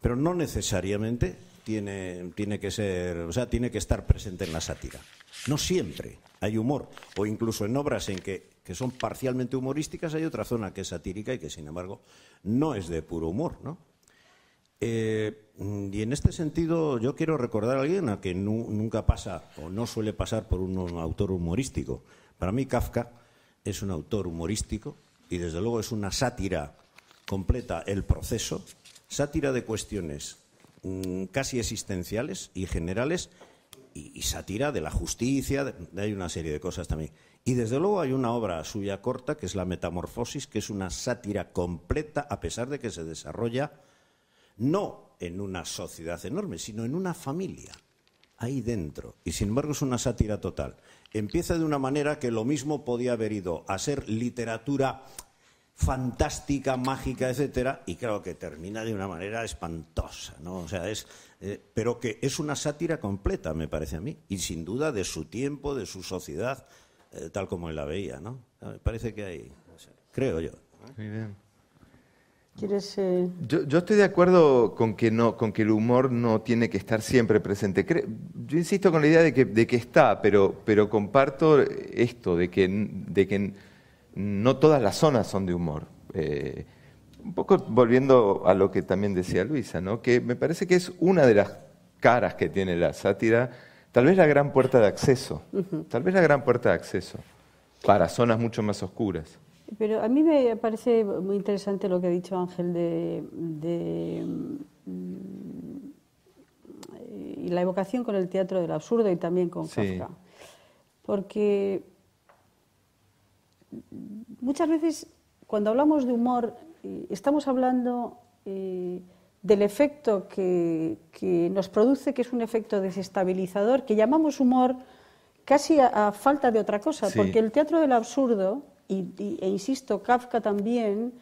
S3: pero no necesariamente tiene, tiene que ser, o sea, tiene que estar presente en la sátira. No siempre hay humor, o incluso en obras en que, son parcialmente humorísticas hay otra zona que es satírica y que, sin embargo, no es de puro humor, ¿no? Eh, Mm, y en este sentido, yo quiero recordar a alguien a que nunca pasa o no suele pasar por un autor humorístico. Para mí, Kafka es un autor humorístico y, desde luego, es una sátira completa el proceso, sátira de cuestiones mm, casi existenciales y generales y, sátira de la justicia, hay una serie de cosas también. Y desde luego hay una obra suya corta, que es La Metamorfosis, que es una sátira completa, a pesar de que se desarrolla no en una sociedad enorme, sino en una familia, ahí dentro. Y sin embargo es una sátira total. Empieza de una manera que lo mismo podía haber ido a ser literatura fantástica, mágica, etcétera, y creo que termina de una manera espantosa, ¿no? O sea, es eh, pero que es una sátira completa, me parece a mí, y sin duda de su tiempo, de su sociedad, eh, tal como él la veía, ¿no? Me parece que hay, creo yo. Muy bien.
S2: Eh? yo, estoy de acuerdo con que, el humor no tiene que estar siempre presente. yo insisto con la idea de que, está, pero, comparto esto, de que, no todas las zonas son de humor. Eh, un poco volviendo a lo que también decía Luisa, que me parece que es una de las caras que tiene la sátira, tal vez la gran puerta de acceso, tal vez la gran puerta de acceso para zonas mucho más oscuras.
S1: Pero a mí me parece muy interesante lo que ha dicho Ángel de, mm, eh, y la evocación con el teatro del absurdo y también con Kafka. Porque muchas veces cuando hablamos de humor eh, estamos hablando eh, del efecto que, nos produce, que es un efecto desestabilizador, que llamamos humor casi a, falta de otra cosa, porque el teatro del absurdo y, e insisto, Kafka también,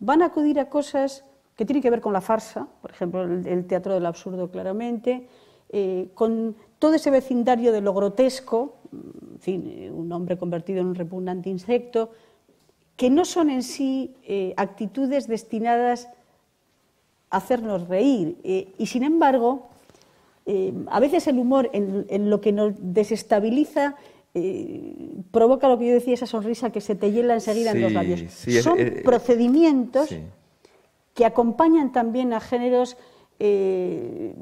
S1: van a acudir a cosas que tienen que ver con la farsa, por ejemplo, el, teatro del absurdo claramente, eh, con todo ese vecindario de lo grotesco, eh, un hombre convertido en un repugnante insecto, que no son en sí eh, actitudes destinadas a hacernos reír. y sin embargo, a veces el humor en, en, lo que nos desestabiliza eh, provoca lo que yo decía, esa sonrisa que se te hiela enseguida en los labios. Son eh, eh, procedimientos que acompañan también a géneros de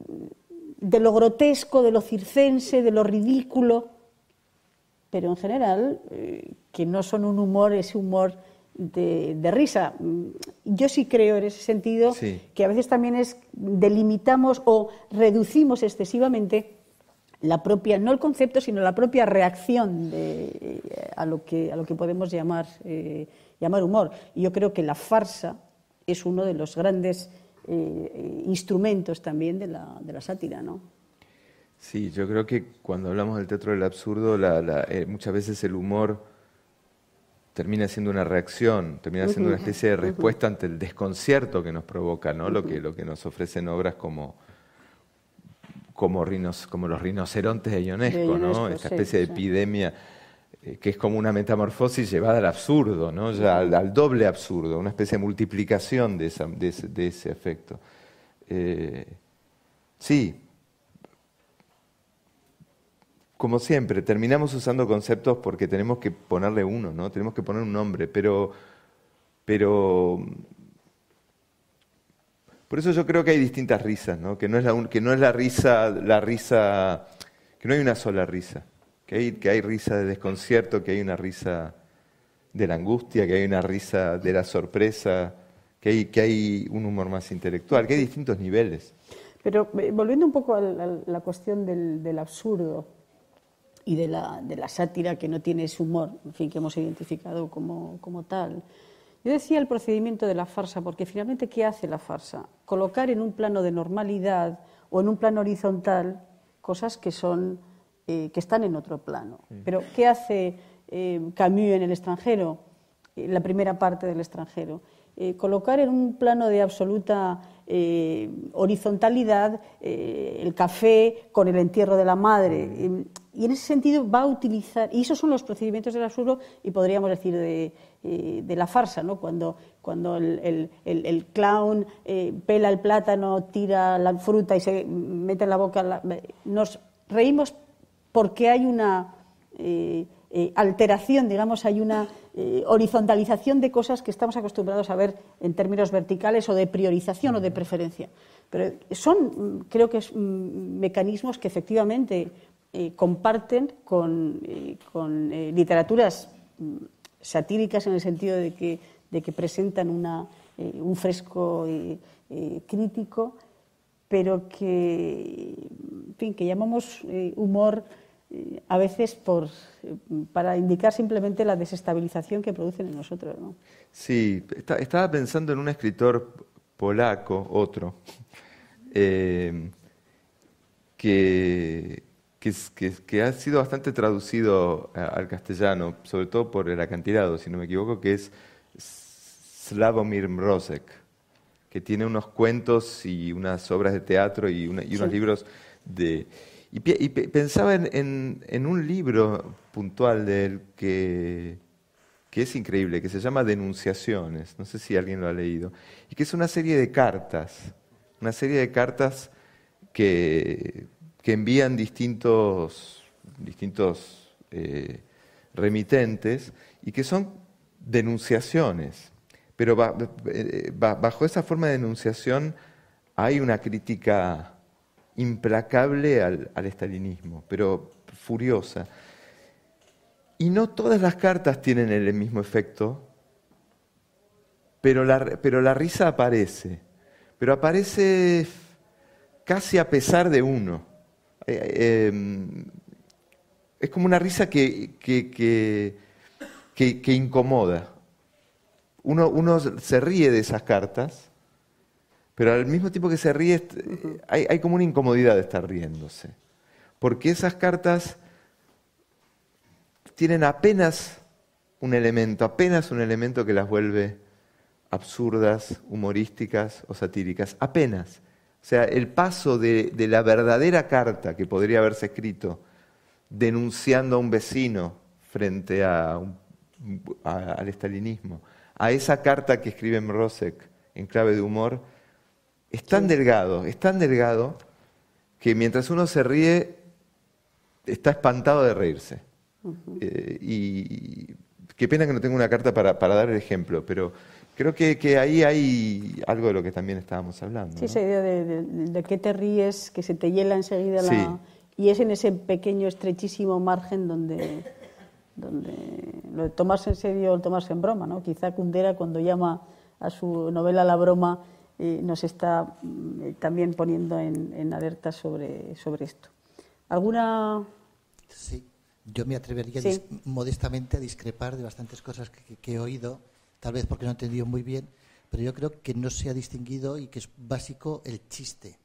S1: lo grotesco, de lo circense, de lo ridículo, pero en general que no son un humor, ese humor de, de, risa. Mm, yo sí creo en ese sentido que a veces también es delimitamos o reducimos excesivamente la propia, no el concepto, sino la propia reacción eh, a, lo que, a lo que podemos llamar, eh, llamar humor. Y yo creo que la farsa es uno de los grandes eh, instrumentos también de la, de la sátira, ¿no?
S2: Sí, yo creo que cuando hablamos del teatro del absurdo, muchas veces el humor termina siendo una reacción, termina siendo una especie de respuesta ante el desconcierto que nos provoca, ¿no? Lo que, lo que nos ofrecen obras como, como, rinos, como los rinocerontes de Ionesco, ¿no? Esta especie de epidemia eh, que es como una metamorfosis llevada al absurdo, al, doble absurdo, una especie de multiplicación de, ese, efecto. Eh, sí, como siempre, terminamos usando conceptos porque tenemos que ponerle uno, Tenemos que poner un nombre, pero por eso yo creo que hay distintas risas, ¿no? Que no es la, que no es la risa, la risa, que no hay una sola risa. Que hay, risa de desconcierto, que hay una risa de la angustia, que hay una risa de la sorpresa, que hay, un humor más intelectual, que hay distintos niveles.
S1: Pero eh, volviendo un poco a la, cuestión del, absurdo y de la, sátira que no tiene ese humor, en fin, que hemos identificado como tal. Yo decía el procedimiento de la farsa, porque finalmente, ¿qué hace la farsa? Colocar en un plano de normalidad o en un plano horizontal cosas que, son, eh, que están en otro plano. Pero, ¿qué hace eh, Camus en el extranjero? Eh, la primera parte del extranjero. colocar en un plano de absoluta horizontalidad el café con el entierro de la madre. Mm. Em, y en ese sentido va a utilizar, y esos son los procedimientos del absurdo y podríamos decir de, eh, la farsa, ¿no? cuando, cuando el, clown eh, pela el plátano, tira la fruta y se mete en la boca, nos reímos porque hay una eh, alteración, digamos, hay una horizontalización de cosas que estamos acostumbrados a ver en términos verticales o de priorización o de preferencia. Pero son, creo que es, mm, mecanismos que efectivamente comparten con, eh, eh, literaturas mm, satíricas en el sentido de que, de que presentan eh, un fresco crítico, pero que, que llamamos humor a veces por, para indicar simplemente la desestabilización que producen en nosotros.
S2: Sí, estaba pensando en un escritor polaco, otro, que, que, ha sido bastante traducido eh, al castellano, sobre todo por el acantilado, si no me equivoco, que es Slavomir Mrozek, que tiene unos cuentos y unas obras de teatro y, unos libros de... Y, pensaba en, un libro puntual de él que, que es increíble, que se llama Denunciaciones, no sé si alguien lo ha leído, y que es una serie de cartas, una serie de cartas que que envían distintos, distintos eh, remitentes y que son denunciaciones. Pero eh, bajo esa forma de denunciación hay una crítica implacable al, estalinismo, pero furiosa. Y no todas las cartas tienen el mismo efecto, pero pero la risa aparece, pero aparece casi a pesar de uno. Eh, em, es como una risa que, que, incomoda. Uno, se ríe de esas cartas, pero al mismo tiempo que se ríe, hay, hay como una incomodidad de estar riéndose. Porque esas cartas tienen apenas un elemento, apenas un elemento que las vuelve absurdas, humorísticas o satíricas, apenas. O sea, el paso de, la verdadera carta que podría haberse escrito denunciando a un vecino frente a un, al estalinismo, a esa carta que escribe Mrosek en clave de humor, es tan delgado, es tan delgado que mientras uno se ríe está espantado de reírse. Eh, y qué pena que no tengo una carta para, para dar el ejemplo, pero Creo que, que, ahí hay algo de lo que también estábamos hablando. Sí,
S1: esa idea de, de, que te ríes, que se te hiela enseguida la... Y es en ese pequeño, estrechísimo margen donde, donde lo de tomarse en serio o tomarse en broma, ¿no? Quizá Kundera cuando llama a su novela La broma eh, nos está mm, eh, también poniendo en, alerta sobre, sobre esto. ¿Alguna...?
S4: Sí, yo me atrevería modestamente a discrepar de bastantes cosas que he oído tal vez porque no entendido muy bien, pero yo creo que no se ha distinguido y que es básico el chiste.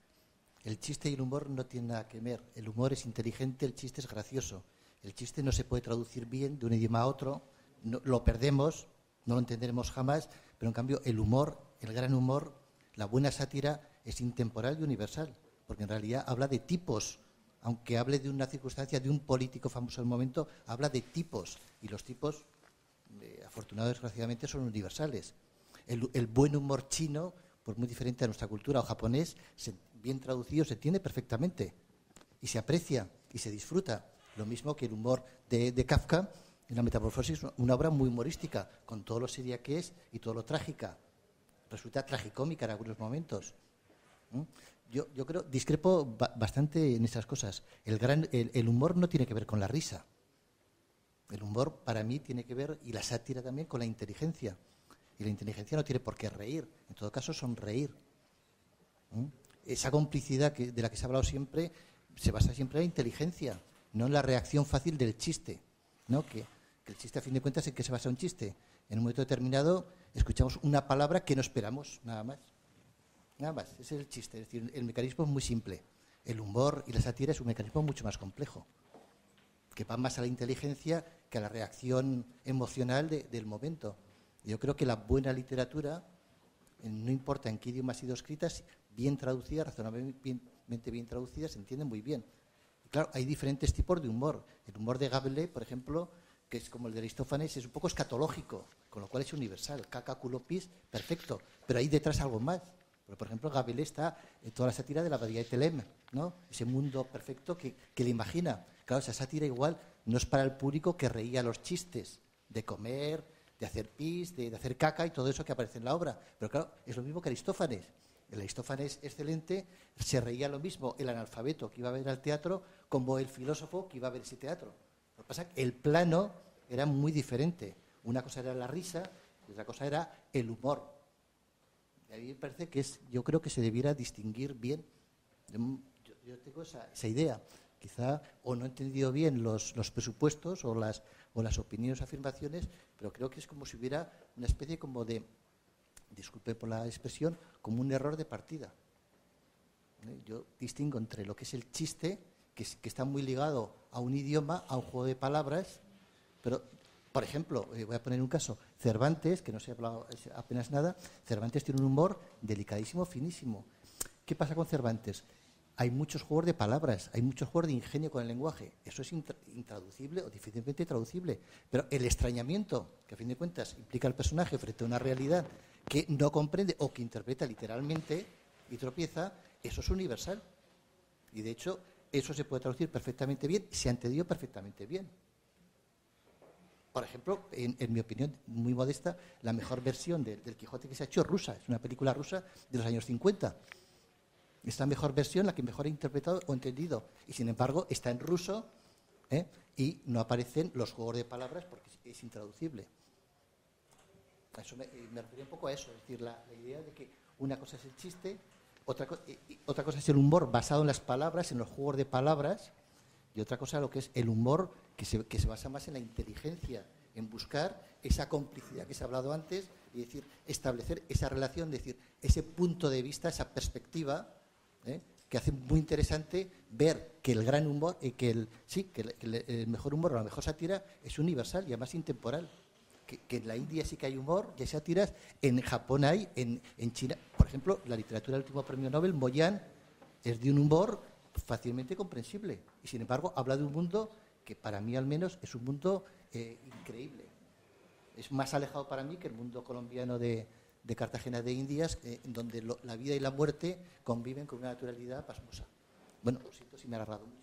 S4: El chiste y el humor no tienen nada que ver. El humor es inteligente, el chiste es gracioso. El chiste no se puede traducir bien de un idioma a otro, lo perdemos, no lo entenderemos jamás, pero en cambio el humor, el gran humor, la buena sátira es intemporal y universal, porque en realidad habla de tipos, aunque hable de una circunstancia, de un político famoso el momento, habla de tipos, y los tipos eh, afortunados, afortunado desgraciadamente, son universales. El, buen humor chino, por muy diferente a nuestra cultura, o japonés, bien traducido, se entiende perfectamente y se aprecia y se disfruta. Lo mismo que el humor de, Kafka en la Metamorfosis, una obra muy humorística, con todo lo seria que es y todo lo trágica. Resulta tragicómica en algunos momentos. ¿Mm? Yo, yo creo, discrepo bastante en esas cosas. el humor no tiene que ver con la risa. El humor para mí tiene que ver, y la sátira también, con la inteligencia. Y la inteligencia no tiene por qué reír, en todo caso sonreír. ¿Mm? Esa complicidad de la que se ha hablado siempre se basa siempre en la inteligencia, no en la reacción fácil del chiste. ¿no? Que, el chiste, a fin de cuentas, es que se basa un chiste. En un momento determinado escuchamos una palabra que no esperamos, nada más. Nada más, ese es el chiste. Es decir, el mecanismo es muy simple. El humor y la sátira es un mecanismo mucho más complejo, que va más a la inteligencia que a la reacción emocional del momento. Yo creo que la buena literatura, eh, no importa en qué idioma ha sido escrita, bien traducida, razonablemente bien traducida, se entiende muy bien. claro, hay diferentes tipos de humor. El humor de Gabelé, por ejemplo, que es como el de Aristófanes, es un poco escatológico, con lo cual es universal. Caca, perfecto. Pero hay detrás algo más. por ejemplo, Gabelé está en toda la sátira de la abadía de Telem, ¿no? Ese mundo perfecto que, que le imagina. Claro, esa sátira igual no es para el público que reía los chistes de comer, de hacer pis, de, hacer caca y todo eso que aparece en la obra. Pero claro, es lo mismo que Aristófanes. El Aristófanes excelente se reía lo mismo el analfabeto que iba a ver al teatro como el filósofo que iba a ver ese teatro. Lo que pasa es que el plano era muy diferente. Una cosa era la risa y otra cosa era el humor. Y a mí me parece que es, yo creo que se debiera distinguir bien. Yo, tengo esa idea. Quizá o no he entendido bien los, presupuestos o las, o las opiniones, afirmaciones, pero creo que es como si hubiera una especie como de, disculpe por la expresión, como un error de partida. ¿Eh? Yo distingo entre lo que es el chiste, que, está muy ligado a un idioma, a un juego de palabras, pero por ejemplo, eh, voy a poner un caso, Cervantes, que no se ha hablado apenas nada, Cervantes tiene un humor delicadísimo, finísimo. ¿Qué pasa con Cervantes? hay muchos juegos de palabras, hay muchos juegos de ingenio con el lenguaje. Eso es intraducible o difícilmente traducible. Pero el extrañamiento, que a fin de cuentas implica el personaje frente a una realidad que no comprende o que interpreta literalmente y tropieza, eso es universal. Y de hecho, eso se puede traducir perfectamente bien, se ha entendido perfectamente bien. Por ejemplo, en, mi opinión muy modesta, la mejor versión del Quijote que se ha hecho rusa, es una película rusa de los años 50 es la mejor versión, la que mejor ha interpretado o entendido. Y sin embargo, está en ruso ¿eh? y no aparecen los juegos de palabras porque es intraducible. me, eh, me refería un poco a eso, es decir, la, idea de que una cosa es el chiste, otra, eh, otra cosa es el humor basado en las palabras, en los juegos de palabras, y otra cosa lo que es el humor que se, que se basa más en la inteligencia, en buscar esa complicidad que se ha hablado antes y decir, establecer esa relación, decir, ese punto de vista, esa perspectiva ¿eh? que hace muy interesante ver que el gran humor, y eh, que el sí, que el, mejor humor, la mejor sátira es universal y además intemporal. Que, en la India sí que hay humor, ya sea tiras, en Japón hay, en, China, por ejemplo, la literatura del último premio Nobel, Moyan, es de un humor fácilmente comprensible y sin embargo habla de un mundo que para mí al menos es un mundo eh, increíble. Es más alejado para mí que el mundo colombiano de, de Cartagena de Indias, eh, donde la vida y la muerte conviven con una naturalidad pasmosa. Bueno, lo siento si me ha agarrado. mucho.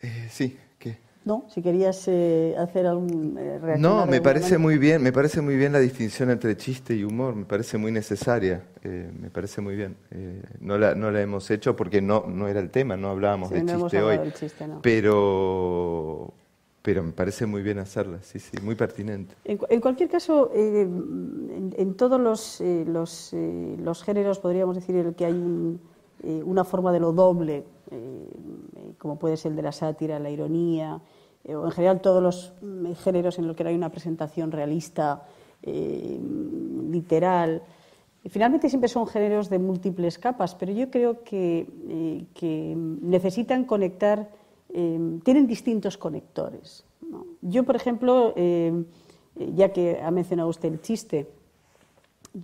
S1: Eh, sí, ¿qué? No, si querías eh, hacer algún... Eh, no, me parece,
S2: muy bien, me parece muy bien la distinción entre chiste y humor, me parece muy necesaria, me parece muy bien. no, la, no la hemos hecho porque no, no era el tema, no hablábamos de no chiste hoy, chiste, no. pero, pero me parece muy bien hacerla, sí, sí, muy pertinente.
S1: En, cualquier caso, eh, en, todos los, eh, eh, los, géneros podríamos decir en el que hay una forma de lo doble, como puede ser el de la sátira, la ironía, o en general todos los mm, géneros en los que hay una presentación realista, literal. Finalmente siempre son géneros de múltiples capas, pero yo creo que, que necesitan conectar Em, tienen distintos conectores. Yo, por ejemplo, em, eh, ya que ha mencionado usted el chiste,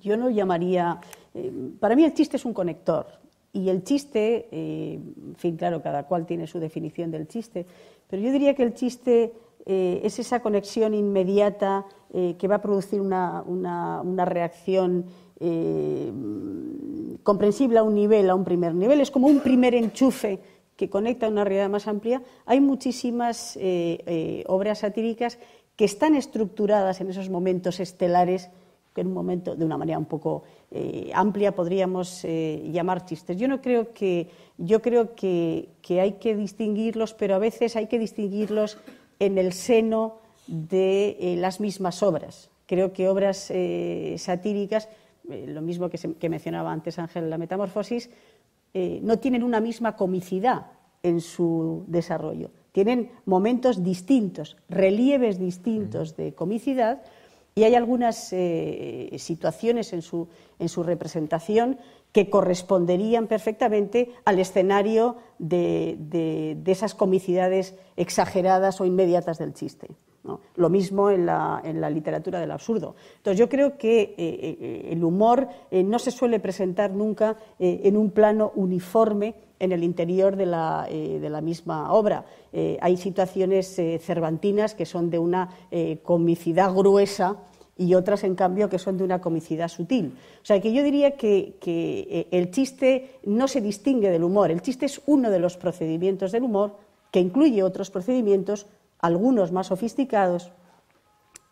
S1: yo no llamaría, em, para mí el chiste es un conector. Y el chiste, en fin, claro, cada cual tiene su definición del chiste, pero yo diría que el chiste eh, es esa conexión inmediata eh, que va a producir una reacción comprensible a un nivel, a un primer nivel. Es como un primer enchufe que conecta una realidad más amplia, hay muchísimas eh, eh, obras satíricas que están estructuradas en esos momentos estelares que en un momento, de una manera un poco eh, amplia, podríamos llamar chistes. Yo no creo que, yo creo que, hay que distinguirlos, pero a veces hay que distinguirlos en el seno de las mismas obras. Creo que obras satíricas, lo mismo que, que mencionaba antes Ángel, la metamorfosis, eh, no tienen una misma comicidad en su desarrollo. Tienen momentos distintos, relieves distintos de comicidad y hay algunas eh, situaciones en su, representación que corresponderían perfectamente al escenario de esas comicidades exageradas o inmediatas del chiste. Lo mismo en la, literatura del absurdo. Entonces yo creo que eh, eh, el humor eh, no se suele presentar nunca en un plano uniforme en el interior de la, misma obra. hay situaciones cervantinas que son de una comicidad gruesa y otras, en cambio, que son de una comicidad sutil. O sea, que yo diría que, que el chiste no se distingue del humor. El chiste es uno de los procedimientos del humor que incluye otros procedimientos algunos más sofisticados,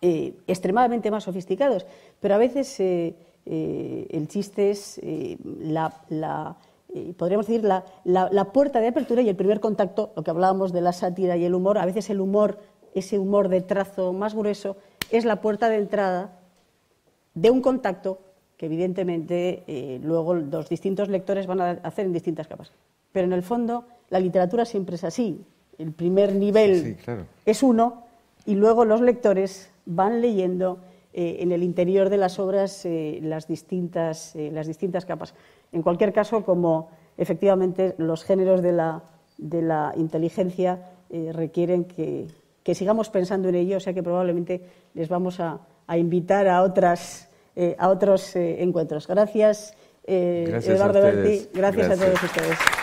S1: eh, extremadamente más sofisticados, pero a veces eh, eh, el chiste es la, podríamos decir la, la, puerta de apertura y el primer contacto, lo que hablábamos de la sátira y el humor, a veces el humor, ese humor de trazo más grueso, es la puerta de entrada de un contacto que evidentemente luego los distintos lectores van a hacer en distintas capas. Pero en el fondo la literatura siempre es así, el primer nivel es uno, y luego los lectores van leyendo eh, en el interior de las obras eh, las, distintas, eh, las distintas capas. En cualquier caso, como efectivamente los géneros de la, de la inteligencia requieren que, sigamos pensando en ello, o sea que probablemente les vamos a, a invitar a, otras, a otros encuentros. Gracias, Eduardo Berti, gracias a todos ustedes.